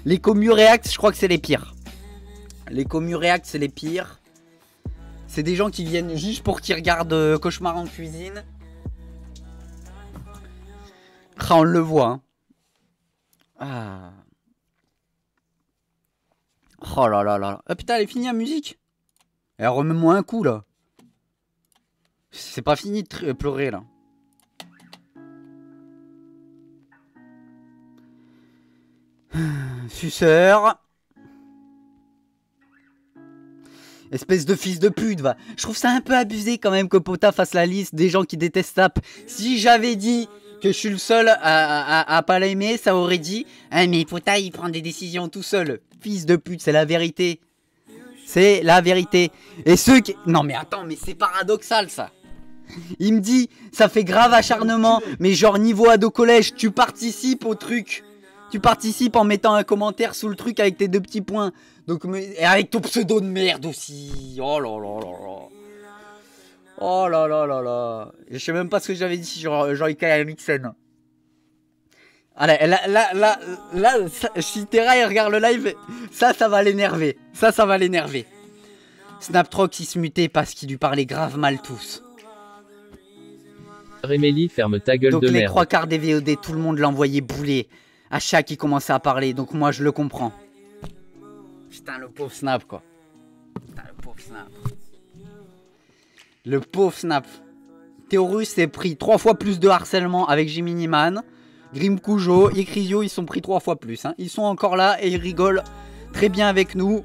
Les commus React, je crois que c'est les pires. Les commus React, c'est les pires. C'est des gens qui viennent juste pour qu'ils regardent euh, Cauchemar en cuisine. Ah, on le voit. Hein. Ah. Oh là là là. Ah putain, elle est finie la musique. Elle remet-moi un coup là. C'est pas fini de euh, pleurer là. Suceur. Espèce de fils de pute, va. Je trouve ça un peu abusé quand même que Pota fasse la liste des gens qui détestent SAP. Si j'avais dit que je suis le seul à, pas l'aimer, ça aurait dit hein, mais Pota il prend des décisions tout seul. Fils de pute, c'est la vérité. C'est la vérité. Et ceux qui. Non mais attends, mais c'est paradoxal ça. Il me dit, ça fait grave acharnement, mais genre niveau ado collège, tu participes au truc. Tu participes en mettant un commentaire sous le truc avec tes deux petits points. Donc, et avec ton pseudo de merde aussi. Oh là là là là. Oh là là là là. Je sais même pas ce que j'avais dit sur Jean-Yves Mixen. Allez, là, là, là, là, si Terra il regarde le live, ça, ça va l'énerver. Ça, ça va l'énerver. Snaptrox, il se mutait parce qu'il lui parlait grave mal tous. Rémélie, ferme ta gueule Donc, les trois quarts des VOD, tout le monde l'envoyait bouler. À chaque, il commençait à parler, donc moi, je le comprends. Putain, le pauvre Snap, quoi. Putain, le pauvre Snap. Le pauvre Snap. Théorus s'est pris trois fois plus de harcèlement avec Jiminy Man. Grim Kujo et Crisio, ils sont pris trois fois plus. Hein. Ils sont encore là et ils rigolent très bien avec nous.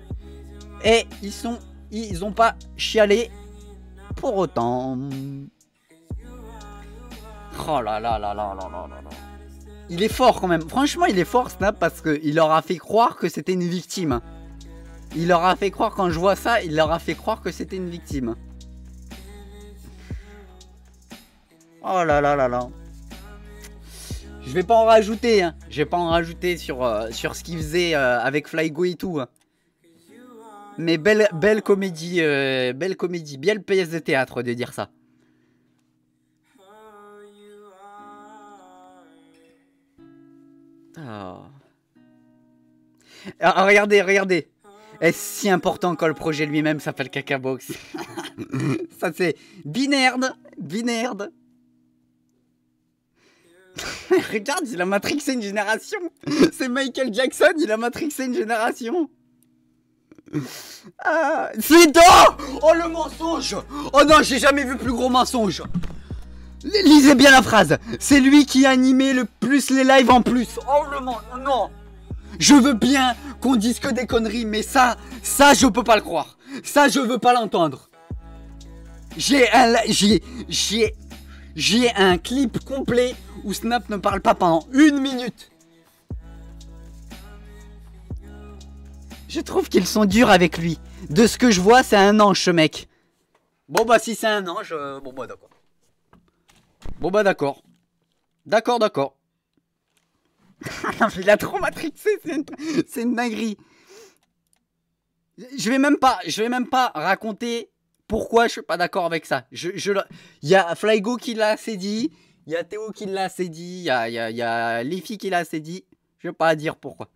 Et ils sont. Ils ont pas chialé pour autant. Oh là là là là là là là là. Il est fort quand même. Franchement, il est fort Snap parce qu'il leur a fait croire que c'était une victime. Hein. Il leur a fait croire, quand je vois ça, il leur a fait croire que c'était une victime. Oh là là là là. Je vais pas en rajouter, hein. Je vais pas en rajouter sur, euh, sur ce qu'il faisait euh, avec Flygo et tout. Hein. Mais belle, belle comédie, euh, belle comédie, belle pièce de théâtre de dire ça. Ah, ah regardez, regardez est si important quand le projet lui-même s'appelle Caca Box. Ça c'est binerde, binerde. Regarde, il a matrixé une génération. C'est Michael Jackson, il a matrixé une génération. Ah, Oh le mensonge Oh non, j'ai jamais vu plus gros mensonge. Lisez bien la phrase. C'est lui qui a animé le plus les lives en plus. Oh le mensonge Non je veux bien qu'on dise que des conneries, mais ça, ça, je peux pas le croire. Ça, je veux pas l'entendre. J'ai un, j'ai, j'ai un clip complet où Snap ne parle pas pendant une minute. Je trouve qu'ils sont durs avec lui. De ce que je vois, c'est un ange, ce mec. Bon bah si c'est un ange, euh, bon bah d'accord. Bon bah d'accord. D'accord, d'accord il a trop matrixé, c'est une, dinguerie. Je vais même pas, je vais même pas raconter pourquoi je suis pas d'accord avec ça. Je, il y a Flygo qui l'a assez dit, il y a Théo qui l'a assez dit, il y a, y, qui l'a assez dit. Je vais pas dire pourquoi.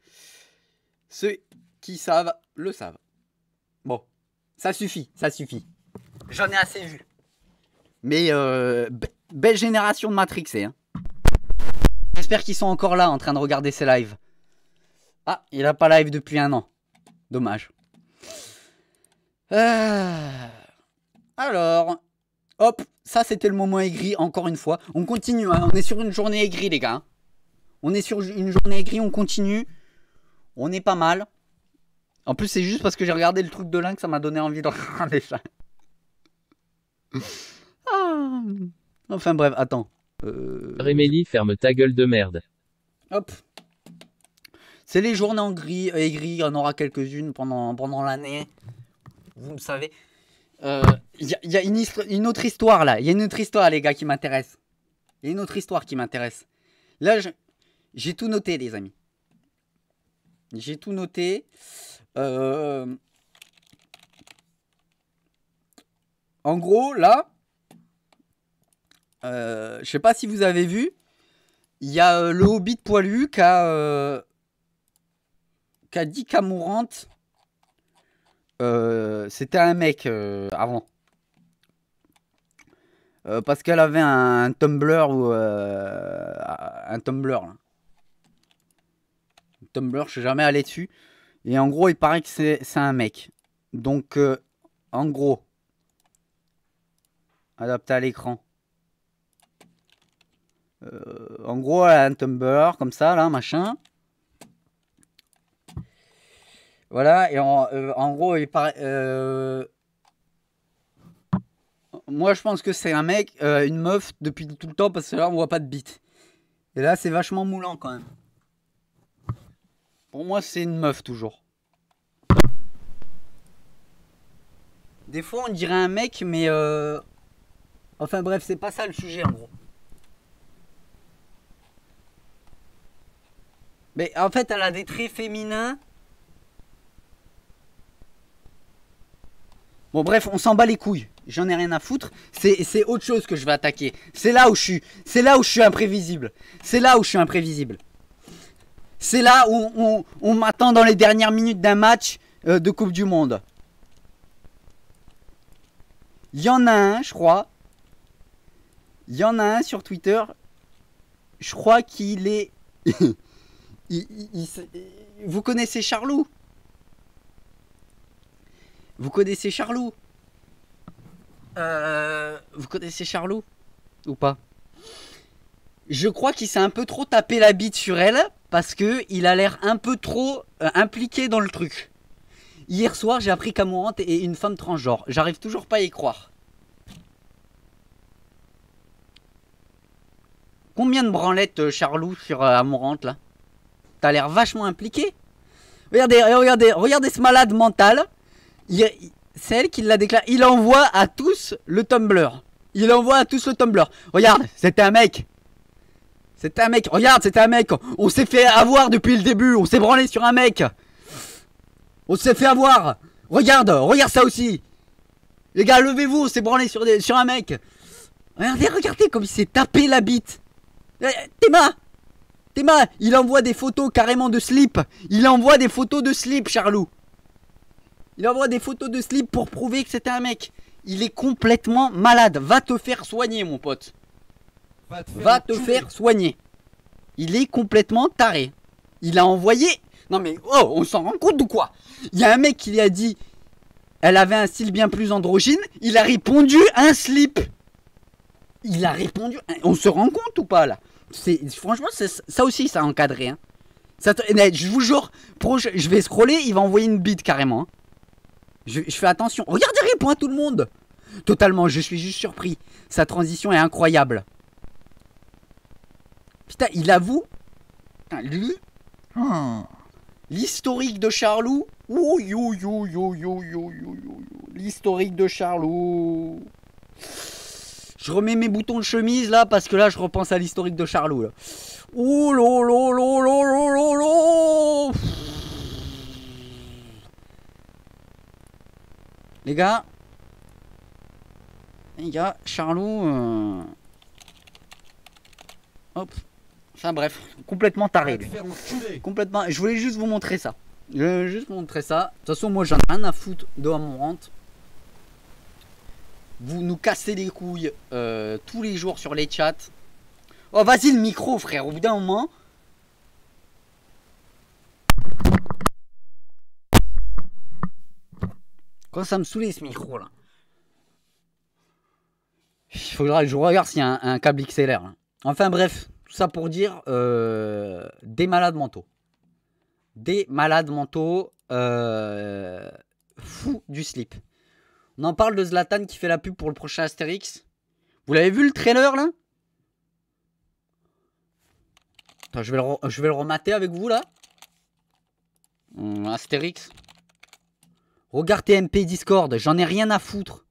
Ceux qui savent le savent. Bon, ça suffit, ça suffit. J'en ai assez vu. Mais euh, belle génération de matrixés. Hein. J'espère qu'ils sont encore là en train de regarder ces lives. Ah, il a pas live depuis un an. Dommage. Euh, alors, hop, ça c'était le moment aigri encore une fois. On continue, hein. on est sur une journée aigrie les gars. On est sur une journée aigrie, on continue. On est pas mal. En plus, c'est juste parce que j'ai regardé le truc de l'un que ça m'a donné envie de regarder ça. Ah. Enfin bref, attends. Euh, Rémélie, ferme ta gueule de merde. Hop. C'est les journées en gris, euh, gris, il y en aura quelques-unes pendant, pendant l'année. Vous me savez. Il euh, y, a, une, autre histoire là. Il y a une autre histoire, les gars, qui m'intéresse. Il y a une autre histoire qui m'intéresse. Là, j'ai tout noté, les amis. J'ai tout noté. En gros, là, euh, je sais pas si vous avez vu, il y a le euh, le Hobbit poilu qui a, euh, a, dit euh, c'était un mec avant. parce qu'elle avait un, Tumblr ou un Tumblr. Tumblr, je suis jamais allé dessus. Et en gros, il paraît que c'est un mec. Donc, en gros, adapté à l'écran. Euh, en gros, un tumbler, comme ça, là, machin. Voilà, et en, euh, gros, il paraît euh, moi je pense que c'est un mec, une meuf depuis tout le temps parce que là on voit pas de bite. Et là c'est vachement moulant quand même. Pour moi c'est une meuf toujours. Des fois on dirait un mec mais... Enfin bref c'est pas ça le sujet en gros. Mais en fait, elle a des traits féminins. Bon, bref, on s'en bat les couilles. J'en ai rien à foutre. C'est autre chose que je vais attaquer. C'est là où je suis. C'est là où je suis imprévisible. C'est là où je suis imprévisible. C'est là où on, m'attend dans les dernières minutes d'un match euh, de Coupe du Monde. Il y en a un, je crois. Il y en a un sur Twitter. Je crois qu'il est. vous connaissez Charlot Vous connaissez Charlot euh, Vous connaissez Charlot Ou pas Je crois qu'il s'est un peu trop tapé la bite sur elle parce que il a l'air un peu trop euh, impliqué dans le truc. Hier soir, j'ai appris qu'Amourante est une femme transgenre. J'arrive toujours pas à y croire. Combien de branlettes Charlou euh, Charlot sur Amourante là T'as l'air vachement impliqué. Regardez, euh, regardez, regardez ce malade mental. C'est elle qui l'a déclaré. Il envoie à tous le Tumblr. Il envoie à tous le Tumblr. Regarde, c'était un mec. C'était un mec. Regarde, c'était un mec. On s'est fait avoir depuis le début. On s'est branlé sur un mec. On s'est fait avoir. Regarde, regarde ça aussi. Les gars, levez-vous. On s'est branlé sur, sur un mec. Regardez, regardez comme il s'est tapé la bite. Eh, Théma il envoie des photos carrément de slip. Il envoie des photos de slip, Charlou Il envoie des photos de slip pour prouver que c'était un mec. Il est complètement malade. Va te faire soigner, mon pote. Va te faire, soigner. Il est complètement taré. Il a envoyé. Non mais oh, on s'en rend compte ou quoi Il y a un mec qui lui a dit elle avait un style bien plus androgyne, il a répondu un slip. Il a répondu, on se rend compte ou pas là franchement, ça aussi, ça a encadré. Hein. je vous jure, je vais scroller, il va envoyer une bite carrément. Hein. Je, fais attention. Regardez répond à tout le monde Totalement, je suis juste surpris. Sa transition est incroyable. Putain, il avoue Putain, Lui L'historique de Charlou L'historique de Charlou je remets mes boutons de chemise là parce que là je repense à l'historique de Charlot là. lolo lolo. Les gars. Les gars, Charlot euh, Hop. Enfin bref, complètement taré lui. Complètement, je voulais juste vous montrer ça. Je voulais juste vous montrer ça. De toute façon, moi j'en ai rien à foutre de mon rente. Vous nous cassez les couilles euh, tous les jours sur les chats. Oh, vas-y le micro, frère. Au bout d'un moment. Quand ça me saoulait ce micro là. Il faudra que je regarde s'il y a un, câble XLR. Hein. Enfin bref, tout ça pour dire euh, des malades mentaux. Des malades mentaux euh, fous du slip. On en parle de Zlatan qui fait la pub pour le prochain Astérix. Vous l'avez vu le trailer là je vais, le je vais le remater avec vous là. Hmm, Astérix. Regarde tes MP Discord, j'en ai rien à foutre.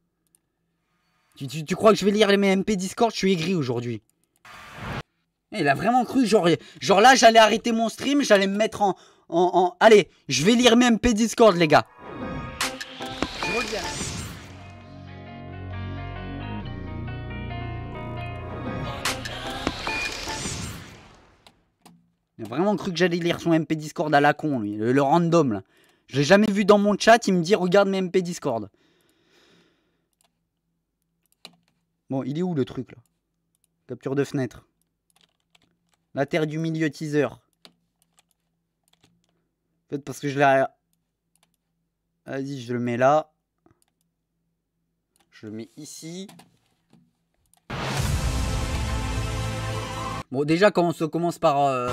Tu, crois que je vais lire mes MP Discord Je suis aigri aujourd'hui. Eh, il a vraiment cru, genre, genre là, j'allais arrêter mon stream, j'allais me mettre en, en, en... Allez, je vais lire mes MP Discord, les gars. Il a vraiment cru que j'allais lire son MP Discord à la con, lui. Le, random, là. Je l'ai jamais vu dans mon chat, il me dit regarde mes MP Discord. Bon, il est où le truc là Capture de fenêtre. La terre du milieu teaser. Peut-être parce que je l'ai. Vas-y, je le mets là. Je le mets ici. Bon, déjà, quand on se commence par euh,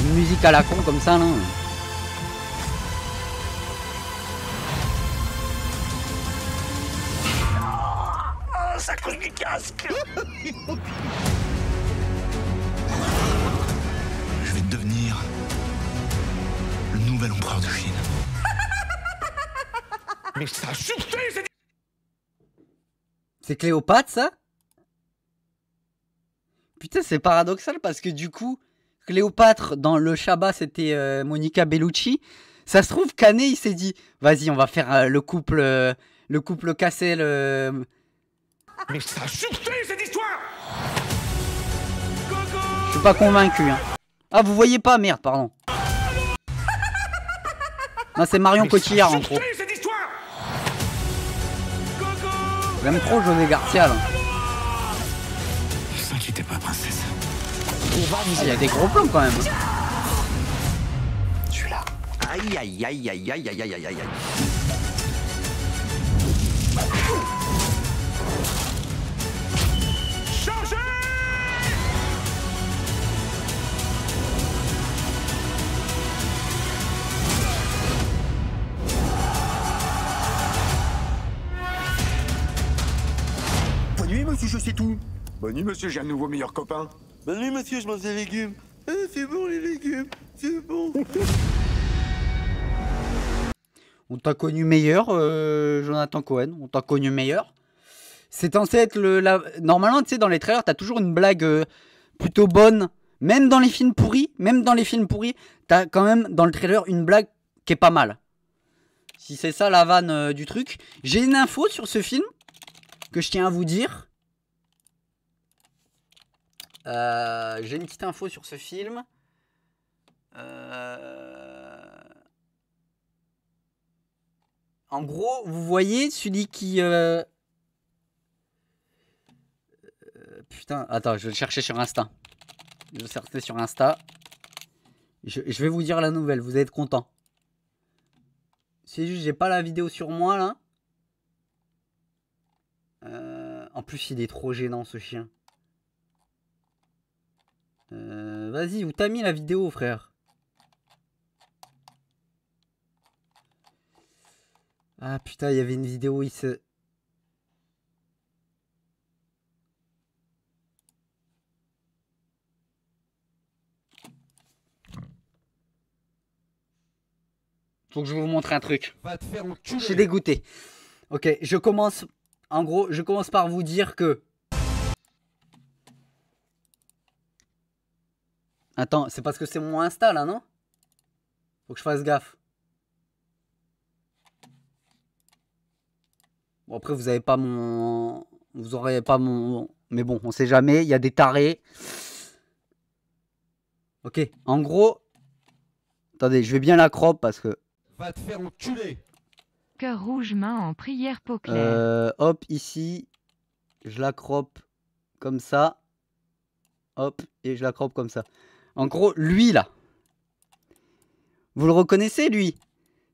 une musique à la con comme ça, non ça Je vais devenir le nouvel empereur de Chine. Mais ça suffit, c'est... C'est Cléopâtre, ça Putain, c'est paradoxal parce que du coup, Cléopâtre dans le Shabbat, c'était euh, Monica Bellucci. Ça se trouve, Canet, il s'est dit Vas-y, on va faire euh, le couple euh, le couple cassé, le. Mais ça cette histoire Je suis pas convaincu. Hein. Ah, vous voyez pas Merde, pardon. Non, c'est Marion Cotillard en gros. J'aime trop José Garcia là. Il y a des gros plans quand même. Je suis là. Aïe aïe aïe aïe aïe aïe aïe aïe aïe. monsieur, je sais tout. Bonne nuit, monsieur, j'ai un nouveau meilleur copain. Bonne nuit, monsieur, je mange des légumes. Ah, c'est bon, les légumes, c'est bon. On t'a connu meilleur, euh, Jonathan Cohen. On t'a connu meilleur. C'est censé être le. Normalement, tu sais, dans les trailers, t'as toujours une blague euh, plutôt bonne. Même dans les films pourris, même dans les films pourris, t'as quand même dans le trailer une blague qui est pas mal. Si c'est ça la vanne euh, du truc. J'ai une info sur ce film que je tiens à vous dire. Euh, j'ai une petite info sur ce film. Euh, en gros, vous voyez celui qui. Euh, putain, attends, je vais le chercher sur Insta. Je vais sur Insta. Je, vais vous dire la nouvelle, vous êtes content. C'est juste, j'ai pas la vidéo sur moi là. en plus, il est trop gênant ce chien. Euh, Vas-y, où t'as mis la vidéo, frère Ah putain, il y avait une vidéo, il se... Faut que je vous montre un truc. Va te je suis dégoûté. Ok, je commence... En gros, je commence par vous dire que Attends, c'est parce que c'est mon Insta là, non Faut que je fasse gaffe. Bon, après, vous avez pas mon. Vous aurez pas mon. Mais bon, on sait jamais, il y a des tarés. Ok, en gros. Attendez, je vais bien la crop parce que. Va te faire enculer Cœur rouge, main en prière euh, hop, ici. Je la crop comme ça. Hop, et je la crop comme ça. En gros, lui là. Vous le reconnaissez, lui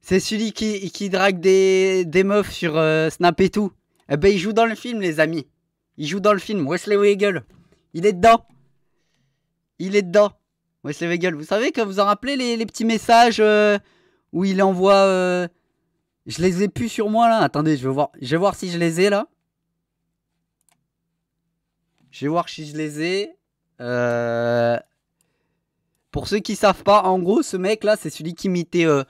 C'est celui qui, drague des, meufs sur euh, Snap et tout. Eh ben, il joue dans le film, les amis. Il joue dans le film, Wesley Weigel. Il est dedans. Il est dedans. Wesley Weigel, vous savez que vous en rappelez les, petits messages euh, où il envoie... Euh, je les ai plus sur moi là. Attendez, je vais voir, je vais voir si je les ai là. Je vais voir si je les ai. Euh... Pour ceux qui savent pas, en gros, ce mec-là, c'est celui qui imitait, euh,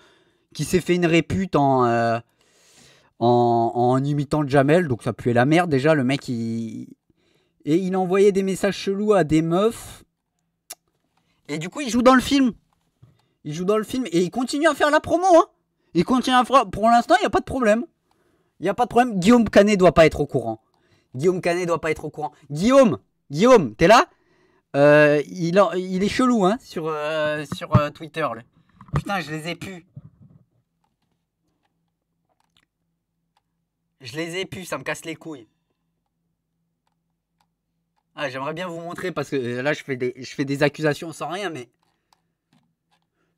qui s'est fait une répute euh, en, en, imitant Jamel, donc ça puait la merde déjà. Le mec, il et il envoyait des messages chelous à des meufs. Et du coup, il joue dans le film. Il joue dans le film et il continue à faire la promo. Hein. Il continue à faire. Pour l'instant, il n'y a pas de problème. Il n'y a pas de problème. Guillaume Canet doit pas être au courant. Guillaume Canet doit pas être au courant. Guillaume, Guillaume, t'es là euh, il, il est chelou, hein, sur, euh, sur euh, Twitter. Putain, je les ai pu. Je les ai pu, ça me casse les couilles. Ah, j'aimerais bien vous montrer parce que euh, là, je fais des, je fais des accusations sans rien, mais.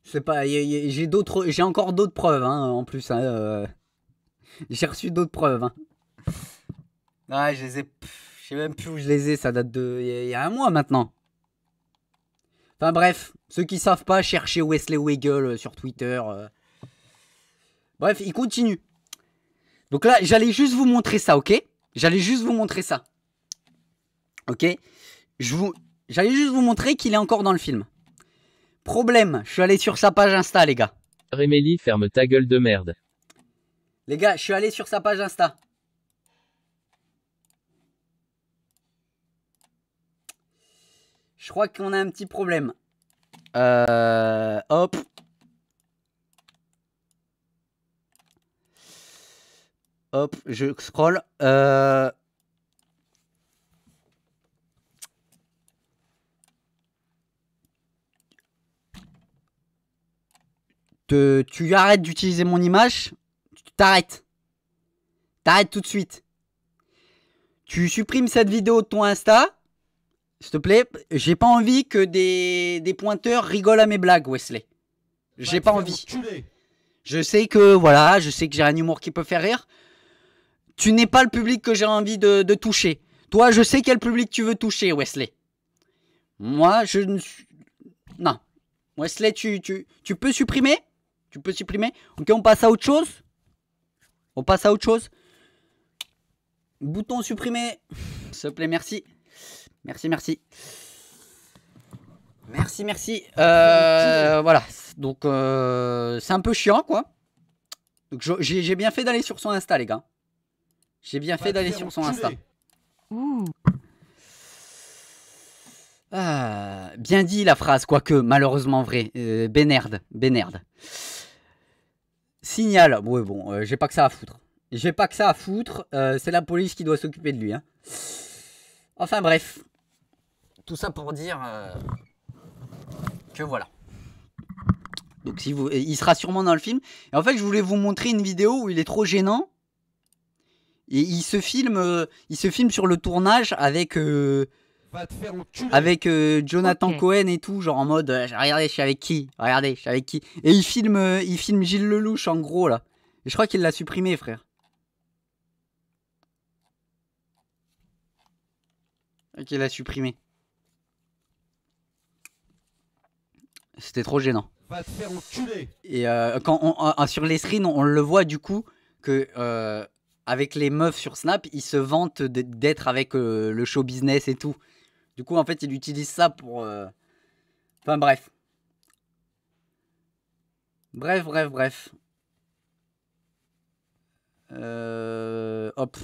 Je pas, j'ai d'autres, j'ai encore d'autres preuves, hein, en plus. Hein, j'ai reçu d'autres preuves. Hein. Ah, je les ai. Je sais même plus où je les ai, ça date de. Il y, a un mois maintenant. Enfin bref, ceux qui savent pas, chercher Wesley Weigel euh, sur Twitter. Euh. Bref, il continue. Donc là, j'allais juste vous montrer ça, ok J'allais juste vous montrer ça. Ok vous... J'allais juste vous montrer qu'il est encore dans le film. Problème, je suis allé sur sa page Insta, les gars. Rémélie, ferme ta gueule de merde. Les gars, je suis allé sur sa page Insta. Je crois qu'on a un petit problème. Euh, hop. Hop, je scroll. Euh... tu arrêtes d'utiliser mon image. T'arrêtes. T'arrêtes tout de suite. Tu supprimes cette vidéo de ton Insta. S'il te plaît, j'ai pas envie que des, des pointeurs rigolent à mes blagues, Wesley. J'ai pas envie. Je sais que voilà, je sais que j'ai un humour qui peut faire rire. Tu n'es pas le public que j'ai envie de, de, toucher. Toi, je sais quel public tu veux toucher, Wesley. Moi, je ne suis... Non. Wesley, tu, tu, tu peux supprimer Tu peux supprimer Ok, on passe à autre chose On passe à autre chose Bouton supprimer. S'il te plaît, merci. Merci, merci. Merci, merci. Euh, euh, voilà. Donc, euh, c'est un peu chiant, quoi. Donc, j'ai bien fait d'aller sur son Insta, les gars. J'ai bien fait d'aller sur son Insta. Ah, bien dit la phrase, quoique malheureusement vrai. Euh, Bénerde. Signal. bon, j'ai pas que ça à foutre. J'ai pas que ça à foutre. c'est la police qui doit s'occuper de lui. Hein. Enfin bref tout ça pour dire euh, que voilà. Donc si vous, il sera sûrement dans le film. Et en fait, je voulais vous montrer une vidéo où il est trop gênant. Et il se filme, euh, il se filme sur le tournage avec euh, avec Jonathan Cohen et tout, genre en mode regardez, je suis avec qui, regardez, je suis avec qui. Et il filme, il filme Gilles Lelouch en gros là. Et je crois qu'il l'a supprimé, frère. Qu'il a supprimé. C'était trop gênant. Va se faire enculer. Et euh, quand on, euh, sur les screens, on, le voit du coup que euh, avec les meufs sur Snap, ils se vante d'être avec le show business et tout. Du coup, en fait, il utilise ça pour. Enfin bref. Bref, bref, bref. Hop.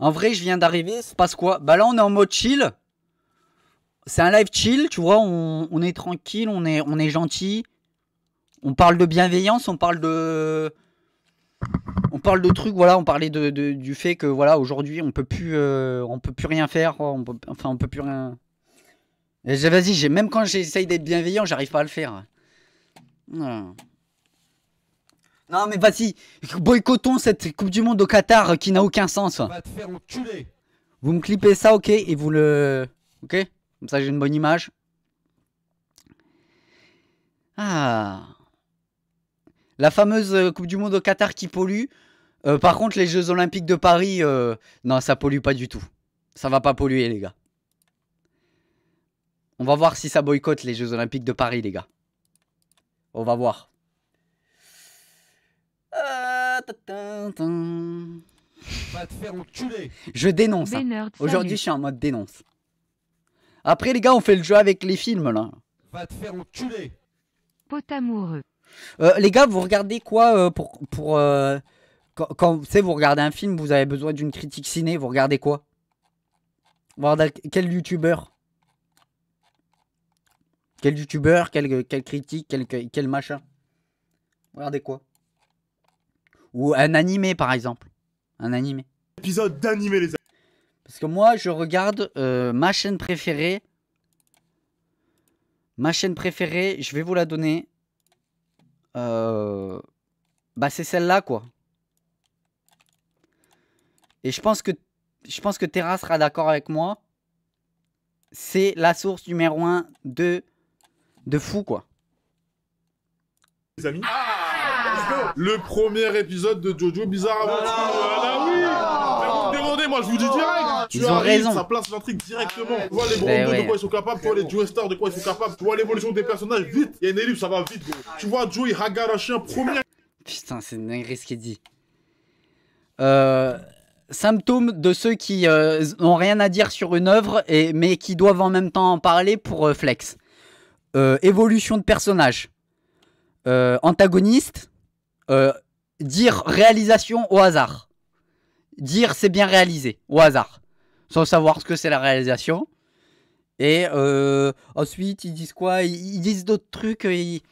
En vrai, je viens d'arriver. Se passe quoi Bah là, on est en mode chill c'est un live chill, tu vois, on, est tranquille, on est, on est gentil. On parle de bienveillance, on parle de. On parle de trucs, voilà, on parlait de, du fait que voilà, aujourd'hui on peut plus euh, on peut plus rien faire, enfin on peut plus rien. Vas-y, même quand j'essaye d'être bienveillant, j'arrive pas à le faire. Non, mais vas-y, boycottons cette Coupe du Monde au Qatar qui n'a aucun sens. Vous me clippez ça, ok, et vous le. Ok comme ça, j'ai une bonne image. Ah. La fameuse euh, Coupe du Monde au Qatar qui pollue. Euh, par contre, les Jeux Olympiques de Paris, euh, non, ça pollue pas du tout. Ça va pas polluer, les gars. On va voir si ça boycotte les Jeux Olympiques de Paris, les gars. On va voir. Je dénonce. Hein. Aujourd'hui, je suis en mode dénonce. Après, les gars, on fait le jeu avec les films, là. Va te faire enculer. Pot amoureux. Euh, les gars, vous regardez quoi euh, pour. pour euh, quand, quand vous, vous regardez un film, vous avez besoin d'une critique ciné, vous regardez quoi quel youtubeur Quel youtubeur quel, quel, critique quel, quel machin regardez quoi Ou un animé, par exemple. Un animé. Épisode d'animé, les parce que moi, je regarde euh, ma chaîne préférée. Ma chaîne préférée, je vais vous la donner. Euh, bah, c'est celle-là, quoi. Et je pense que, je pense que Terra sera d'accord avec moi. C'est la source numéro 1 de, de fou, quoi. Les amis, ah, le premier épisode de Jojo Bizarre Aventure je vous dis direct. Ah, hein. Tu as raison. Ça place l'intrigue directement. Tu ah, vois les Brondo ben de quoi ils sont capables, tu vois les Stars de quoi ils sont capables, tu vois l'évolution des personnages, vite. Il y a une ça va vite, Tu vois Joey un premier. Putain, c'est dingue ce qu'il dit. Euh symptôme de ceux qui euh, n'ont rien à dire sur une œuvre, et, mais qui doivent en même temps en parler pour euh, flex. Euh, évolution de personnage. Euh, antagoniste. dire réalisation au hasard dire c'est bien réalisé au hasard, sans savoir ce que c'est la réalisation. Et euh, ensuite, ils disent quoi Ils disent d'autres trucs. Euh, ils...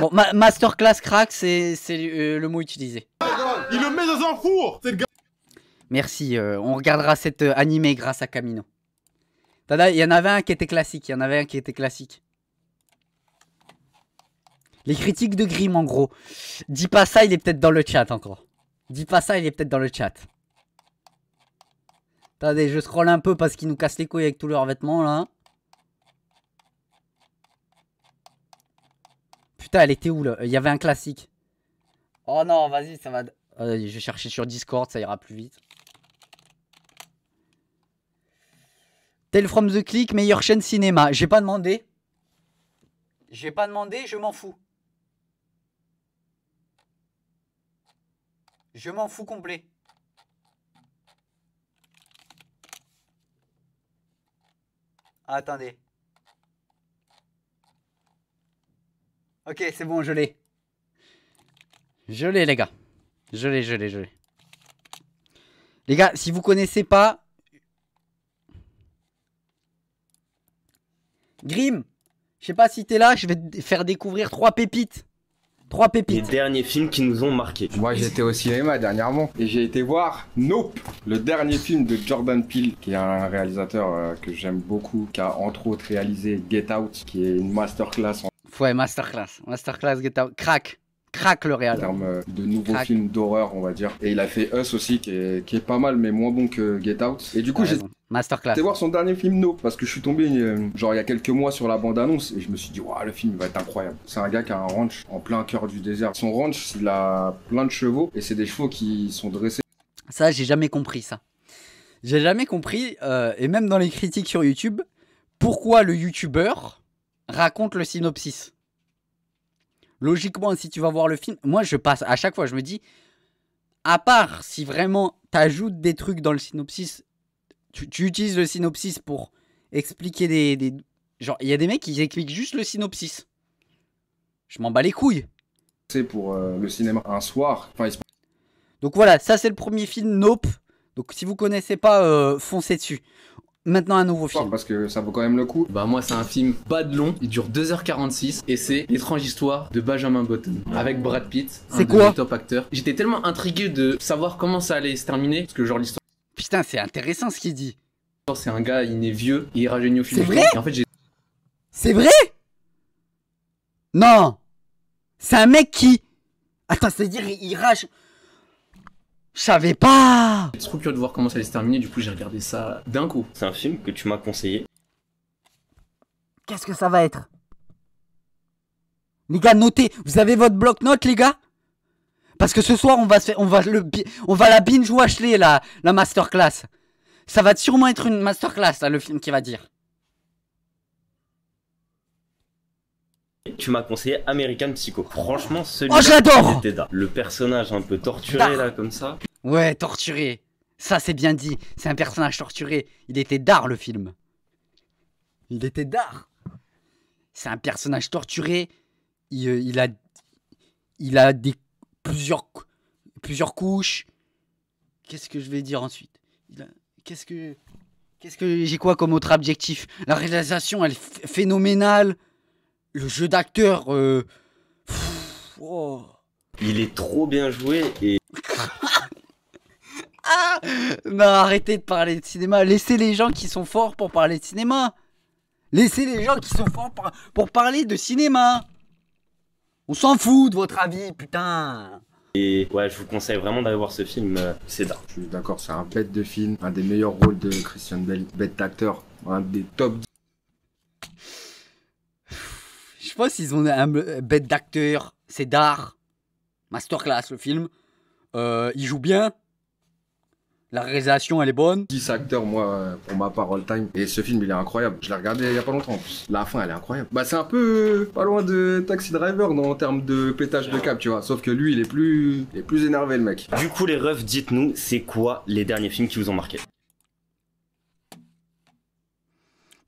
Bon, ma masterclass crack, c'est euh, le mot utilisé. Il le met dans Merci, euh, on regardera cet animé grâce à Camino. Il y en avait un qui était classique, il y en avait un qui était classique. Les critiques de Grimm, en gros. Dis pas ça, il est peut-être dans le chat encore. Dis pas ça, il est peut-être dans le chat. Attendez, je scroll un peu parce qu'ils nous cassent les couilles avec tous leurs vêtements là. Putain, elle était où là Il y avait un classique. Oh non, vas-y, ça va. je vais chercher sur Discord, ça ira plus vite. Tell from the click, meilleure chaîne cinéma. J'ai pas demandé. J'ai pas demandé, je m'en fous. Je m'en fous complet. Ah, attendez. Ok, c'est bon, je l'ai. Je l'ai, les gars. Je l'ai, je l'ai, je l'ai. Les gars, si vous connaissez pas... Grim, je sais pas si t'es là, je vais te faire découvrir trois pépites. Trois pépites. Les derniers films qui nous ont marqués. Moi, j'étais au cinéma dernièrement et j'ai été voir Nope, le dernier film de Jordan Peele, qui est un réalisateur euh, que j'aime beaucoup, qui a entre autres réalisé Get Out, qui est une masterclass. En... Ouais, masterclass. Masterclass Get Out. Crack craque le Real. En termes euh, de nouveaux films d'horreur, on va dire. Et il a fait Us aussi, qui est, pas mal, mais moins bon que Get Out. Et du coup, j'ai Masterclass. voir son dernier film No parce que je suis tombé euh, genre il y a quelques mois sur la bande annonce et je me suis dit le film va être incroyable. C'est un gars qui a un ranch en plein cœur du désert. Son ranch il a plein de chevaux et c'est des chevaux qui sont dressés. Ça j'ai jamais compris ça. J'ai jamais compris euh, et même dans les critiques sur YouTube pourquoi le YouTuber raconte le synopsis logiquement, si tu vas voir le film, moi je passe à chaque fois, je me dis, à part si vraiment ajoutes des trucs dans le synopsis, tu, utilises le synopsis pour expliquer des, genre il y a des mecs qui expliquent juste le synopsis. Je m'en bats les couilles. C'est pour euh, le cinéma un soir. Donc voilà, ça c'est le premier film Nope. Donc si vous connaissez pas, euh, foncez dessus maintenant un nouveau film. Parce que ça vaut quand même le coup. Bah moi c'est un film pas de long, il dure 2h46 et c'est l'étrange histoire de Benjamin Button avec Brad Pitt. C'est quoi top acteur. J'étais tellement intrigué de savoir comment ça allait se terminer parce que genre l'histoire. Putain c'est intéressant ce qu'il dit. C'est un gars, il est vieux, il ira au film. C'est vrai. en fait, c'est vrai Non. C'est un mec qui. Attends, c'est-à-dire il, il rage. Je savais pas Je trop curieux de voir comment ça allait se terminer, du coup j'ai regardé ça d'un coup. C'est un film que tu m'as conseillé. Qu'est-ce que ça va être Les gars, notez, vous avez votre bloc-notes les gars Parce que ce soir on va, se faire, on va, le, on va la binge watcher la, la masterclass. Ça va sûrement être une masterclass là, le film qui va dire. tu m'as conseillé American Psycho. Franchement, celui-là, oh, j'adore Le personnage un peu torturé bah. là comme ça. Ouais, torturé. Ça, c'est bien dit. C'est un personnage torturé. Il était d'art, le film. Il était d'art. C'est un personnage torturé. Il, euh, a, il a des, plusieurs, plusieurs couches. Qu'est-ce que je vais dire ensuite Qu'est-ce que... Qu'est-ce que j'ai quoi comme autre objectif La réalisation, elle est phénoménale. Le jeu d'acteur... Euh, oh. Il est trop bien joué et... non, arrêtez de parler de cinéma. Laissez les gens qui sont forts pour parler de cinéma. Laissez les gens qui sont forts pour, parler de cinéma. On s'en fout de votre avis, putain. Et ouais, je vous conseille vraiment d'aller voir ce film, euh, c'est d'art. Je suis d'accord, c'est un bête de film, un des meilleurs rôles de Christian Bell, bête d'acteur, un des top 10. Je pas s'ils ont un euh, bête d'acteur, c'est d'art. Masterclass le film. Euh, il joue bien, la réalisation, elle est bonne. 10 acteurs, moi, pour ma part, all time. Et ce film, il est incroyable. Je l'ai regardé il n'y a pas longtemps en plus. La fin, elle est incroyable. Bah, c'est un peu euh, pas loin de Taxi Driver dans, en termes de pétage de cap, tu vois. Sauf que lui, il est plus, il est plus énervé, le mec. Du coup, les refs, dites-nous, c'est quoi les derniers films qui vous ont marqué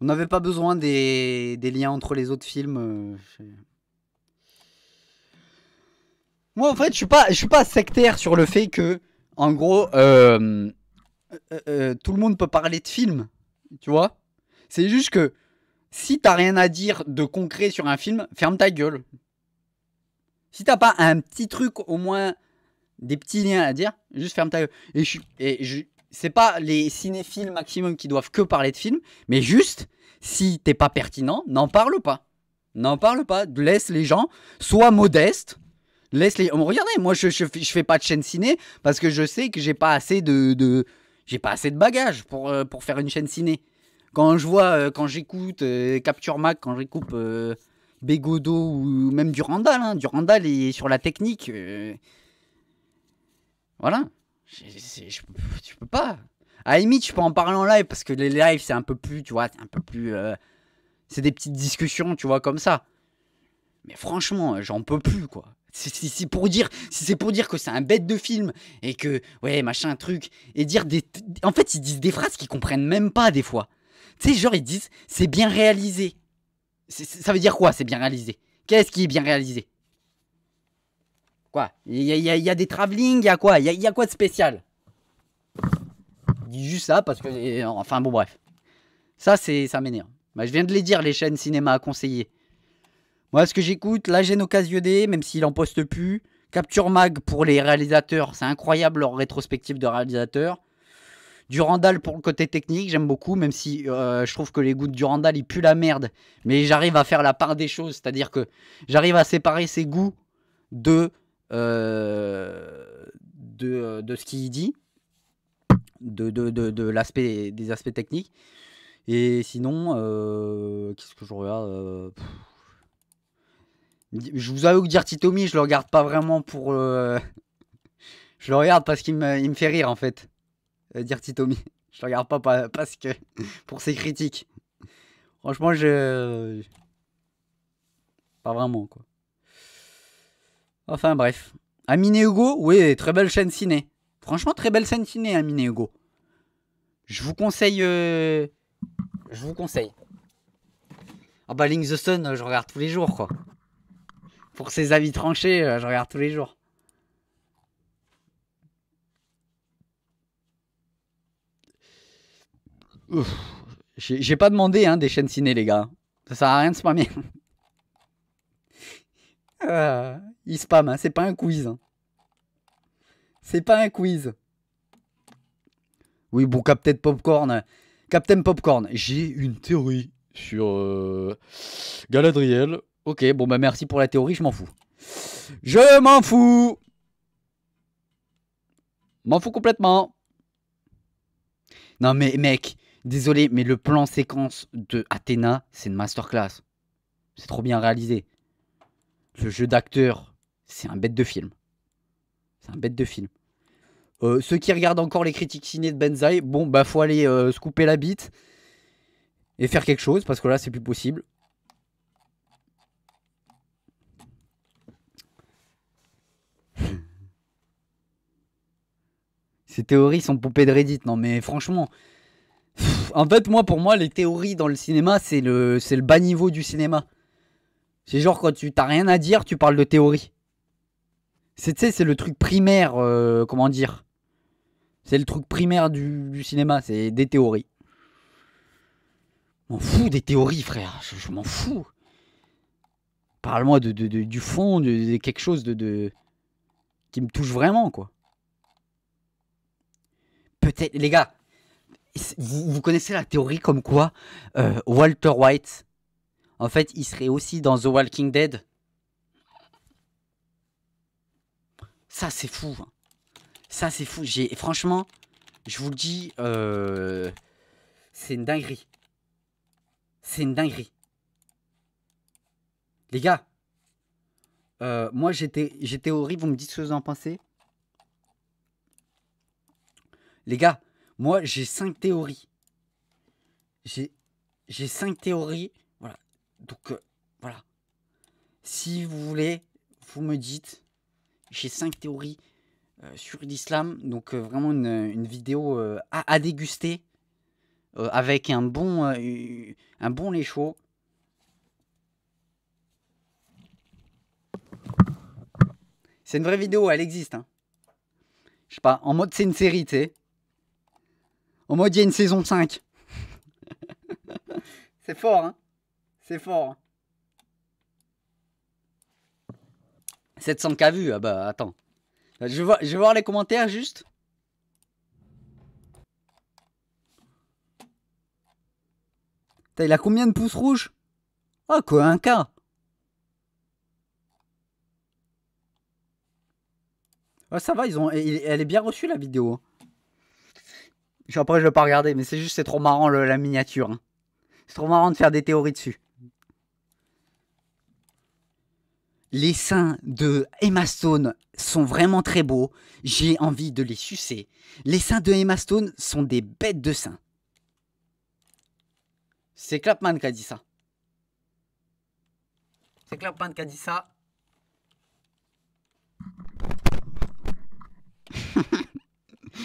On n'avait pas besoin des... liens entre les autres films. Euh, moi, en fait, je suis pas, suis pas sectaire sur le fait que, en gros, euh, euh, euh, euh, tout le monde peut parler de film, tu vois. C'est juste que si t'as rien à dire de concret sur un film, ferme ta gueule. Si t'as pas un petit truc, au moins des petits liens à dire, juste ferme ta gueule. Et je, et c'est pas les cinéphiles maximum qui doivent que parler de films, mais juste, si t'es pas pertinent, n'en parle pas. N'en parle pas. Laisse les gens, sois modestes. Laisse les. Regardez, moi je, je, fais pas de chaîne ciné parce que je sais que j'ai pas assez de, j'ai pas assez de bagages pour, euh, pour faire une chaîne ciné. Quand je vois, euh, quand j'écoute euh, Capture Mac, quand j'écoute Bégodo ou même Durandal, hein, Durandal est sur la technique. Voilà. Je peux pas. À la limite, je peux en parler en live parce que les lives, c'est un peu plus, tu vois, un peu plus. c'est des petites discussions, tu vois, comme ça. Mais franchement, j'en peux plus, quoi. C'est pour dire, si c'est pour dire que c'est un bête de film et que ouais machin truc et dire des, en fait ils disent des phrases qu'ils comprennent même pas des fois. Tu sais genre ils disent c'est bien réalisé. Ça veut dire quoi c'est bien réalisé Qu'est-ce qui est bien réalisé Quoi Il y a, des travelling, il y a quoi Il y a, quoi de spécial Dis juste ça parce que enfin bon bref. Ça c'est ça m'énerve. Bah, je viens de les dire les chaînes cinéma à conseiller. Moi, ce que j'écoute, là, La gêne occasionné, même s'il en poste plus. Capture Mag pour les réalisateurs, c'est incroyable leur rétrospective de réalisateur. Durandal pour le côté technique, j'aime beaucoup, même si euh, je trouve que les goûts de Durandal, ils puent la merde. Mais j'arrive à faire la part des choses, c'est-à-dire que j'arrive à séparer ses goûts de, euh, de, euh, de, ce qu'il dit, de, de, l'aspect, des aspects techniques. Et sinon, qu'est-ce que je regarde je vous avoue que dire Titomi, je le regarde pas vraiment pour. Euh, je le regarde parce qu'il me, fait rire en fait. Euh, dire Titomi. Je le regarde pas parce que. pour ses critiques. Franchement, je. Pas vraiment quoi. Enfin bref. Amine Hugo, oui, très belle chaîne ciné. Franchement, très belle chaîne ciné, Amine Hugo. Je vous conseille. Euh, je vous conseille. Ah bah, Link the Sun, je regarde tous les jours quoi. Pour ses avis tranchés, euh, je regarde tous les jours. J'ai pas demandé hein, des chaînes ciné, les gars. Ça sert à rien de spammer. Euh, il spam, hein. c'est pas un quiz. Hein. C'est pas un quiz. Oui, bon, Captain Popcorn. Euh, Captain Popcorn, j'ai une théorie sur Galadriel. Ok, bon bah merci pour la théorie, je m'en fous. Je m'en fous M'en fous complètement Non mais mec, désolé, mais le plan séquence de Athéna, c'est une masterclass. C'est trop bien réalisé. Le jeu d'acteur, c'est un bête de film. C'est un bête de film. Euh, ceux qui regardent encore les critiques ciné de Benzaï, bon bah faut aller euh, se couper la bite et faire quelque chose parce que là c'est plus possible. Ces théories sont poupées de Reddit. Non, mais franchement. en fait, moi, pour moi, les théories dans le cinéma, c'est le, c'est le bas niveau du cinéma. C'est genre quand tu t'as rien à dire, tu parles de théorie. C'est, tu sais, c'est le truc primaire, euh, comment dire. C'est le truc primaire du, cinéma, c'est des théories. M'en fous des théories, frère. Je, m'en fous. Parle-moi de, de, du fond, de, quelque chose de, qui me touche vraiment, quoi les gars, vous, connaissez la théorie comme quoi euh, Walter White, en fait, il serait aussi dans The Walking Dead. Ça, c'est fou. Hein. Ça, c'est fou. J'ai, franchement, je vous le dis, euh, c'est une dinguerie. C'est une dinguerie. Les gars, euh, moi, j'ai, j'étais théorie, vous me dites ce que vous en pensez. Les gars, moi, j'ai cinq théories. J'ai cinq théories. Voilà. Donc, euh, voilà. Si vous voulez, vous me dites. J'ai cinq théories euh, sur l'islam. Donc, euh, vraiment une, vidéo à, déguster. avec un bon, un bon C'est une vraie vidéo, elle existe. Hein. Je sais pas, en mode c'est une série, tu en mode, il y a une saison 5. C'est fort, hein C'est fort. 700k hein. vues, ah bah attends. Je vais, voir les commentaires juste. il a combien de pouces rouges Ah, quoi, un k Ah, ça va, ils ont, elle est bien reçue la vidéo. Hein après, je vais pas regarder, mais c'est juste, c'est trop marrant la miniature. Hein. C'est trop marrant de faire des théories dessus. Les seins de Emma Stone sont vraiment très beaux. J'ai envie de les sucer. Les seins de Emma Stone sont des bêtes de seins. C'est Clapman qui a dit ça. C'est Clapman qui a dit ça.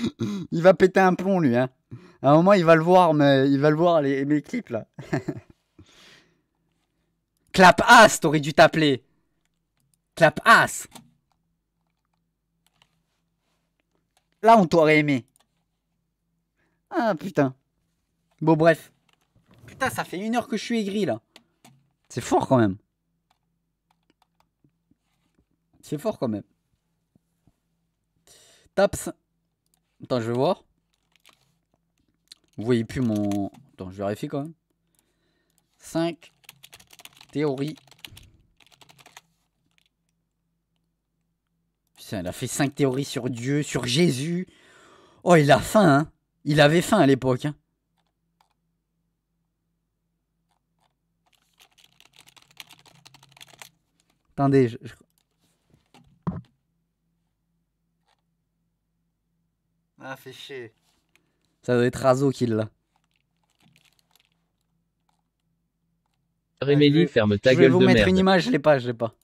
il va péter un plomb, lui. Hein. À un moment, il va le voir, mais il va le voir, les, mes clips, là. Clap ass, t'aurais dû t'appeler. Clap ass. Là, on t'aurait aimé. Ah, putain. Bon, bref. Putain, ça fait une heure que je suis aigri, là. C'est fort, quand même. C'est fort, quand même. Tape Attends, je vais voir. Vous voyez plus mon... Attends, je vérifie quand même. 5 théories. Putain, il a fait 5 théories sur Dieu, sur Jésus. Oh, il a faim, hein. Il avait faim à l'époque, hein. Attendez, je, Ah, fait chier. Ça doit être Razo qui l'a. Rémélie, ah, ferme ta gueule. Je vais vous mettre une image, je l'ai pas, je l'ai pas.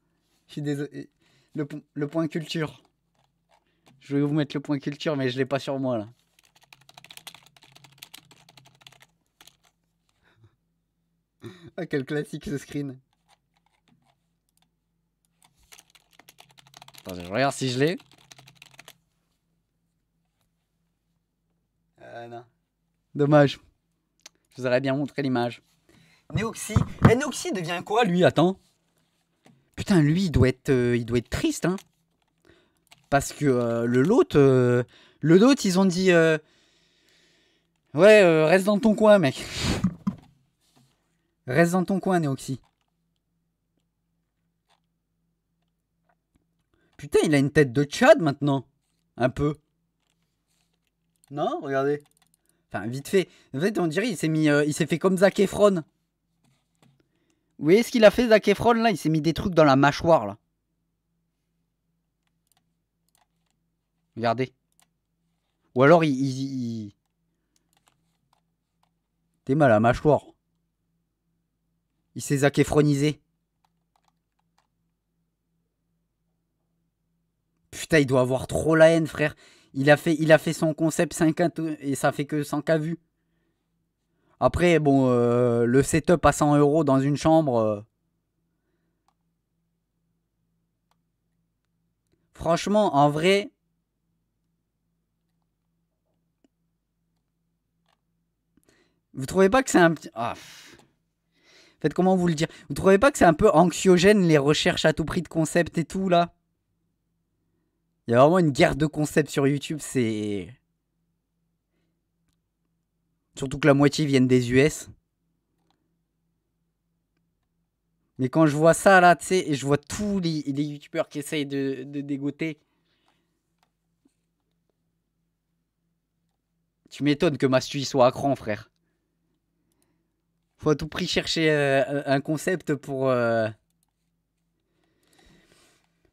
Je suis désolé. Le, point culture. Je vais vous mettre le point culture, mais je l'ai pas sur moi là. Ah, quel classique ce screen. Attends, je regarde si je l'ai. Euh, Dommage. Je vous aurais bien montré l'image. Neoxy. Et eh, devient quoi, lui Attends. Putain, lui, il doit être, euh, il doit être triste, hein. Parce que euh, le lot le lot ils ont dit, ouais, reste dans ton coin, mec. Reste dans ton coin, Neoxy. Putain, il a une tête de tchad maintenant, un peu. Non, regardez. Enfin, vite fait. En fait, on dirait il s'est mis, euh, il s'est fait comme Zac Efron. Vous voyez ce qu'il a fait, Zac Efron, là Il s'est mis des trucs dans la mâchoire, là. Regardez. Ou alors, il... il, il... T'es mal à mâchoire. Il s'est Zac Putain, il doit avoir trop la haine, frère. Il a fait, il a fait son concept 5 et ça fait que 100K vues. Après, bon, euh, le setup à 100 euros dans une chambre. Euh. Franchement, en vrai. Vous trouvez pas que c'est un petit. Ah, faites comment vous le dire Vous trouvez pas que c'est un peu anxiogène les recherches à tout prix de concept et tout là il y a vraiment une guerre de concepts sur YouTube, c'est. Surtout que la moitié viennent des US. Mais quand je vois ça là, tu sais, et je vois tous les, les youtubeurs qui essayent de, dégoter. Tu m'étonnes que ma suite soit à cran, frère. Faut à tout prix chercher euh, un concept pour. Euh,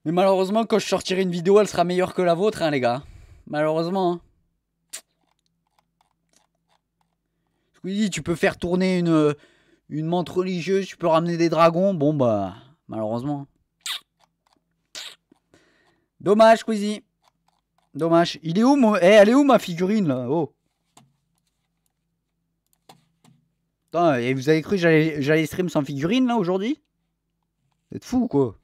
mais malheureusement, quand je sortirai une vidéo, elle sera meilleure que la vôtre, hein, les gars. Malheureusement. Hein. Squeezie, tu peux faire tourner une, euh, une menthe religieuse, tu peux ramener des dragons. Bon, bah, malheureusement. Dommage, Squeezie. Dommage. Il est où, mon... Eh, elle est où ma figurine, là Oh. Attends, et vous avez cru que j'allais stream sans figurine, là, aujourd'hui Vous êtes fous, quoi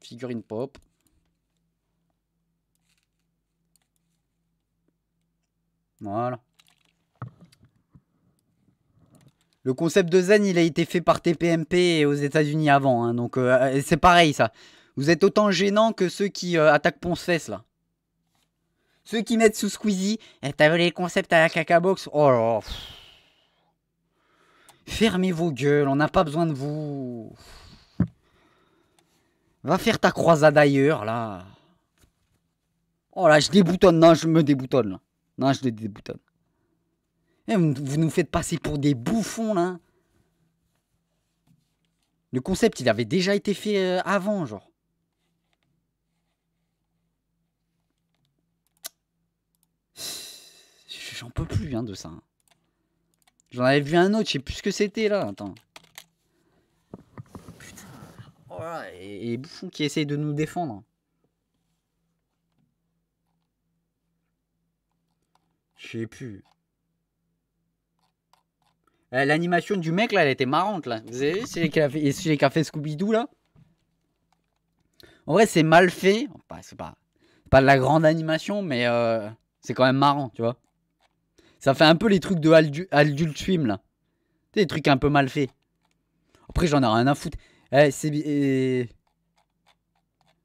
figurine pop. Voilà. Le concept de Zen, il a été fait par TPMP aux États-Unis avant. Hein, donc euh, euh, c'est pareil ça. Vous êtes autant gênant que ceux qui euh, attaquent Ponce-Fesse là. Ceux qui mettent sous Squeezie, eh, t'as vu les à la box Oh Fermez vos gueules, on n'a pas besoin de vous. Va faire ta croisade ailleurs, là. Oh là, je déboutonne. Non, je me déboutonne, là. Non, je le déboutonne. Eh, vous, nous faites passer pour des bouffons, là. Le concept, il avait déjà été fait euh, avant, genre. J'en peux plus, hein, de ça. J'en avais vu un autre, je sais plus ce que c'était, là. Attends et, et Bouffon qui essaye de nous défendre. Je sais plus. Euh, l'animation du mec là, elle était marrante là. Vous avez vu celui qui a fait, Scooby-Doo là En vrai, c'est mal fait. c'est pas, pas de la grande animation, mais euh, c'est quand même marrant, tu vois. Ça fait un peu les trucs de Adult Swim là. Des trucs un peu mal faits. Après, j'en ai rien à foutre. Eh, c'est...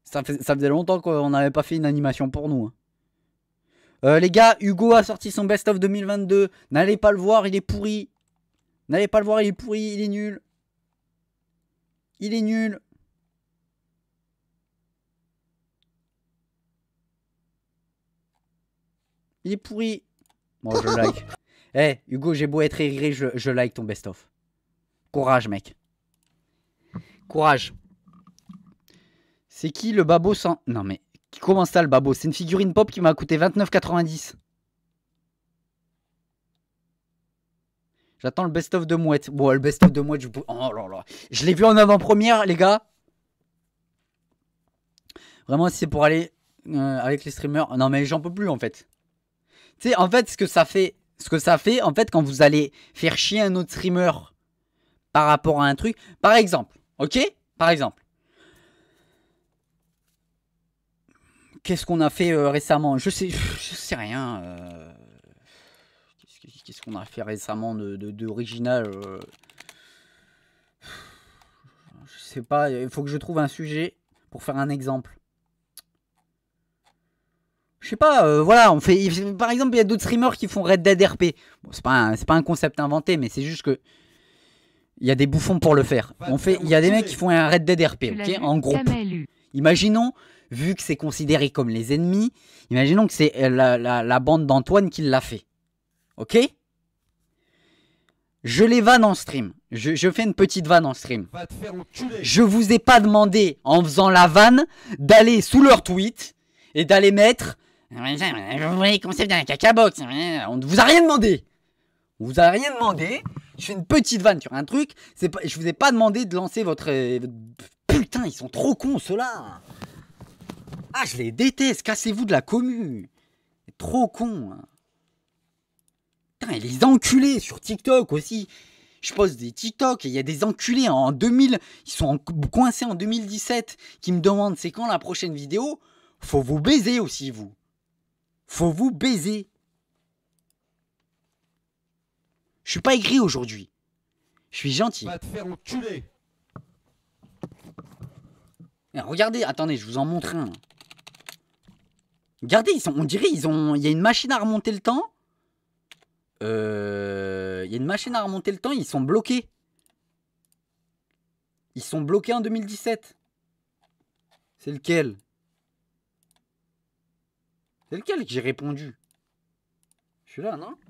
Ça, ça, faisait longtemps qu'on n'avait pas fait une animation pour nous. Hein. Euh, les gars, Hugo a sorti son best-of 2022. N'allez pas le voir, il est pourri. N'allez pas le voir, il est pourri, il est nul. Il est nul. Il est pourri. Moi, bon, je like. Eh, Hugo, j'ai beau être rigolé je like ton best-of. Courage, mec. Courage. C'est qui le babo sans... Non mais, comment ça le babo C'est une figurine pop qui m'a coûté 29,90. J'attends le best-of de Mouette. Bon, le best-of de Mouette, je... Oh là là. Je l'ai vu en avant-première, les gars. Vraiment, c'est pour aller euh, avec les streamers... Non mais, j'en peux plus, en fait. Tu sais, en fait, ce que ça fait... Ce que ça fait, en fait, quand vous allez faire chier un autre streamer par rapport à un truc... Par exemple, Ok Par exemple. Qu'est-ce qu'on a fait euh, récemment Je sais, je sais rien. Euh. Qu'est-ce qu'on a fait récemment d'original de, euh? Je sais pas. Il faut que je trouve un sujet pour faire un exemple. Je sais pas, voilà, on fait. Par exemple, il y a d'autres streamers qui font Red Dead RP. Bon, c'est pas un concept inventé, mais c'est juste que il y a des bouffons pour le faire. On fait, il y a des mecs qui font un Red Dead ok, en groupe. Imaginons, vu que c'est considéré comme les ennemis, imaginons que c'est euh, la, bande d'Antoine qui l'a fait. Ok Je les vanne en stream. Je, fais une petite vanne en stream. Je vous ai pas demandé, en faisant la vanne, d'aller sous leur tweet et d'aller mettre. Vous voyez caca box. On ne vous a rien demandé. On vous a rien demandé je fais une petite vanne sur un truc. C'est pas, je vous ai pas demandé de lancer votre. Euh, putain, ils sont trop cons ceux-là. Ah, je les déteste. Cassez-vous de la commu. Trop con. Hein. Putain, et les enculés sur TikTok aussi. Je poste des TikTok et il y a des enculés en 2000. Ils sont coincés en 2017 qui me demandent c'est quand la prochaine vidéo. Faut vous baiser aussi, vous. Faut vous baiser. Je suis pas aigri aujourd'hui. Je suis gentil. Va eh, Regardez, attendez, je vous en montre un. Regardez, on dirait ils ont. Il y a une machine à remonter le temps. Euh, il y a une machine à remonter le temps. Ils sont bloqués. Ils sont bloqués en 2017. C'est lequel C'est lequel que j'ai répondu Je suis là, non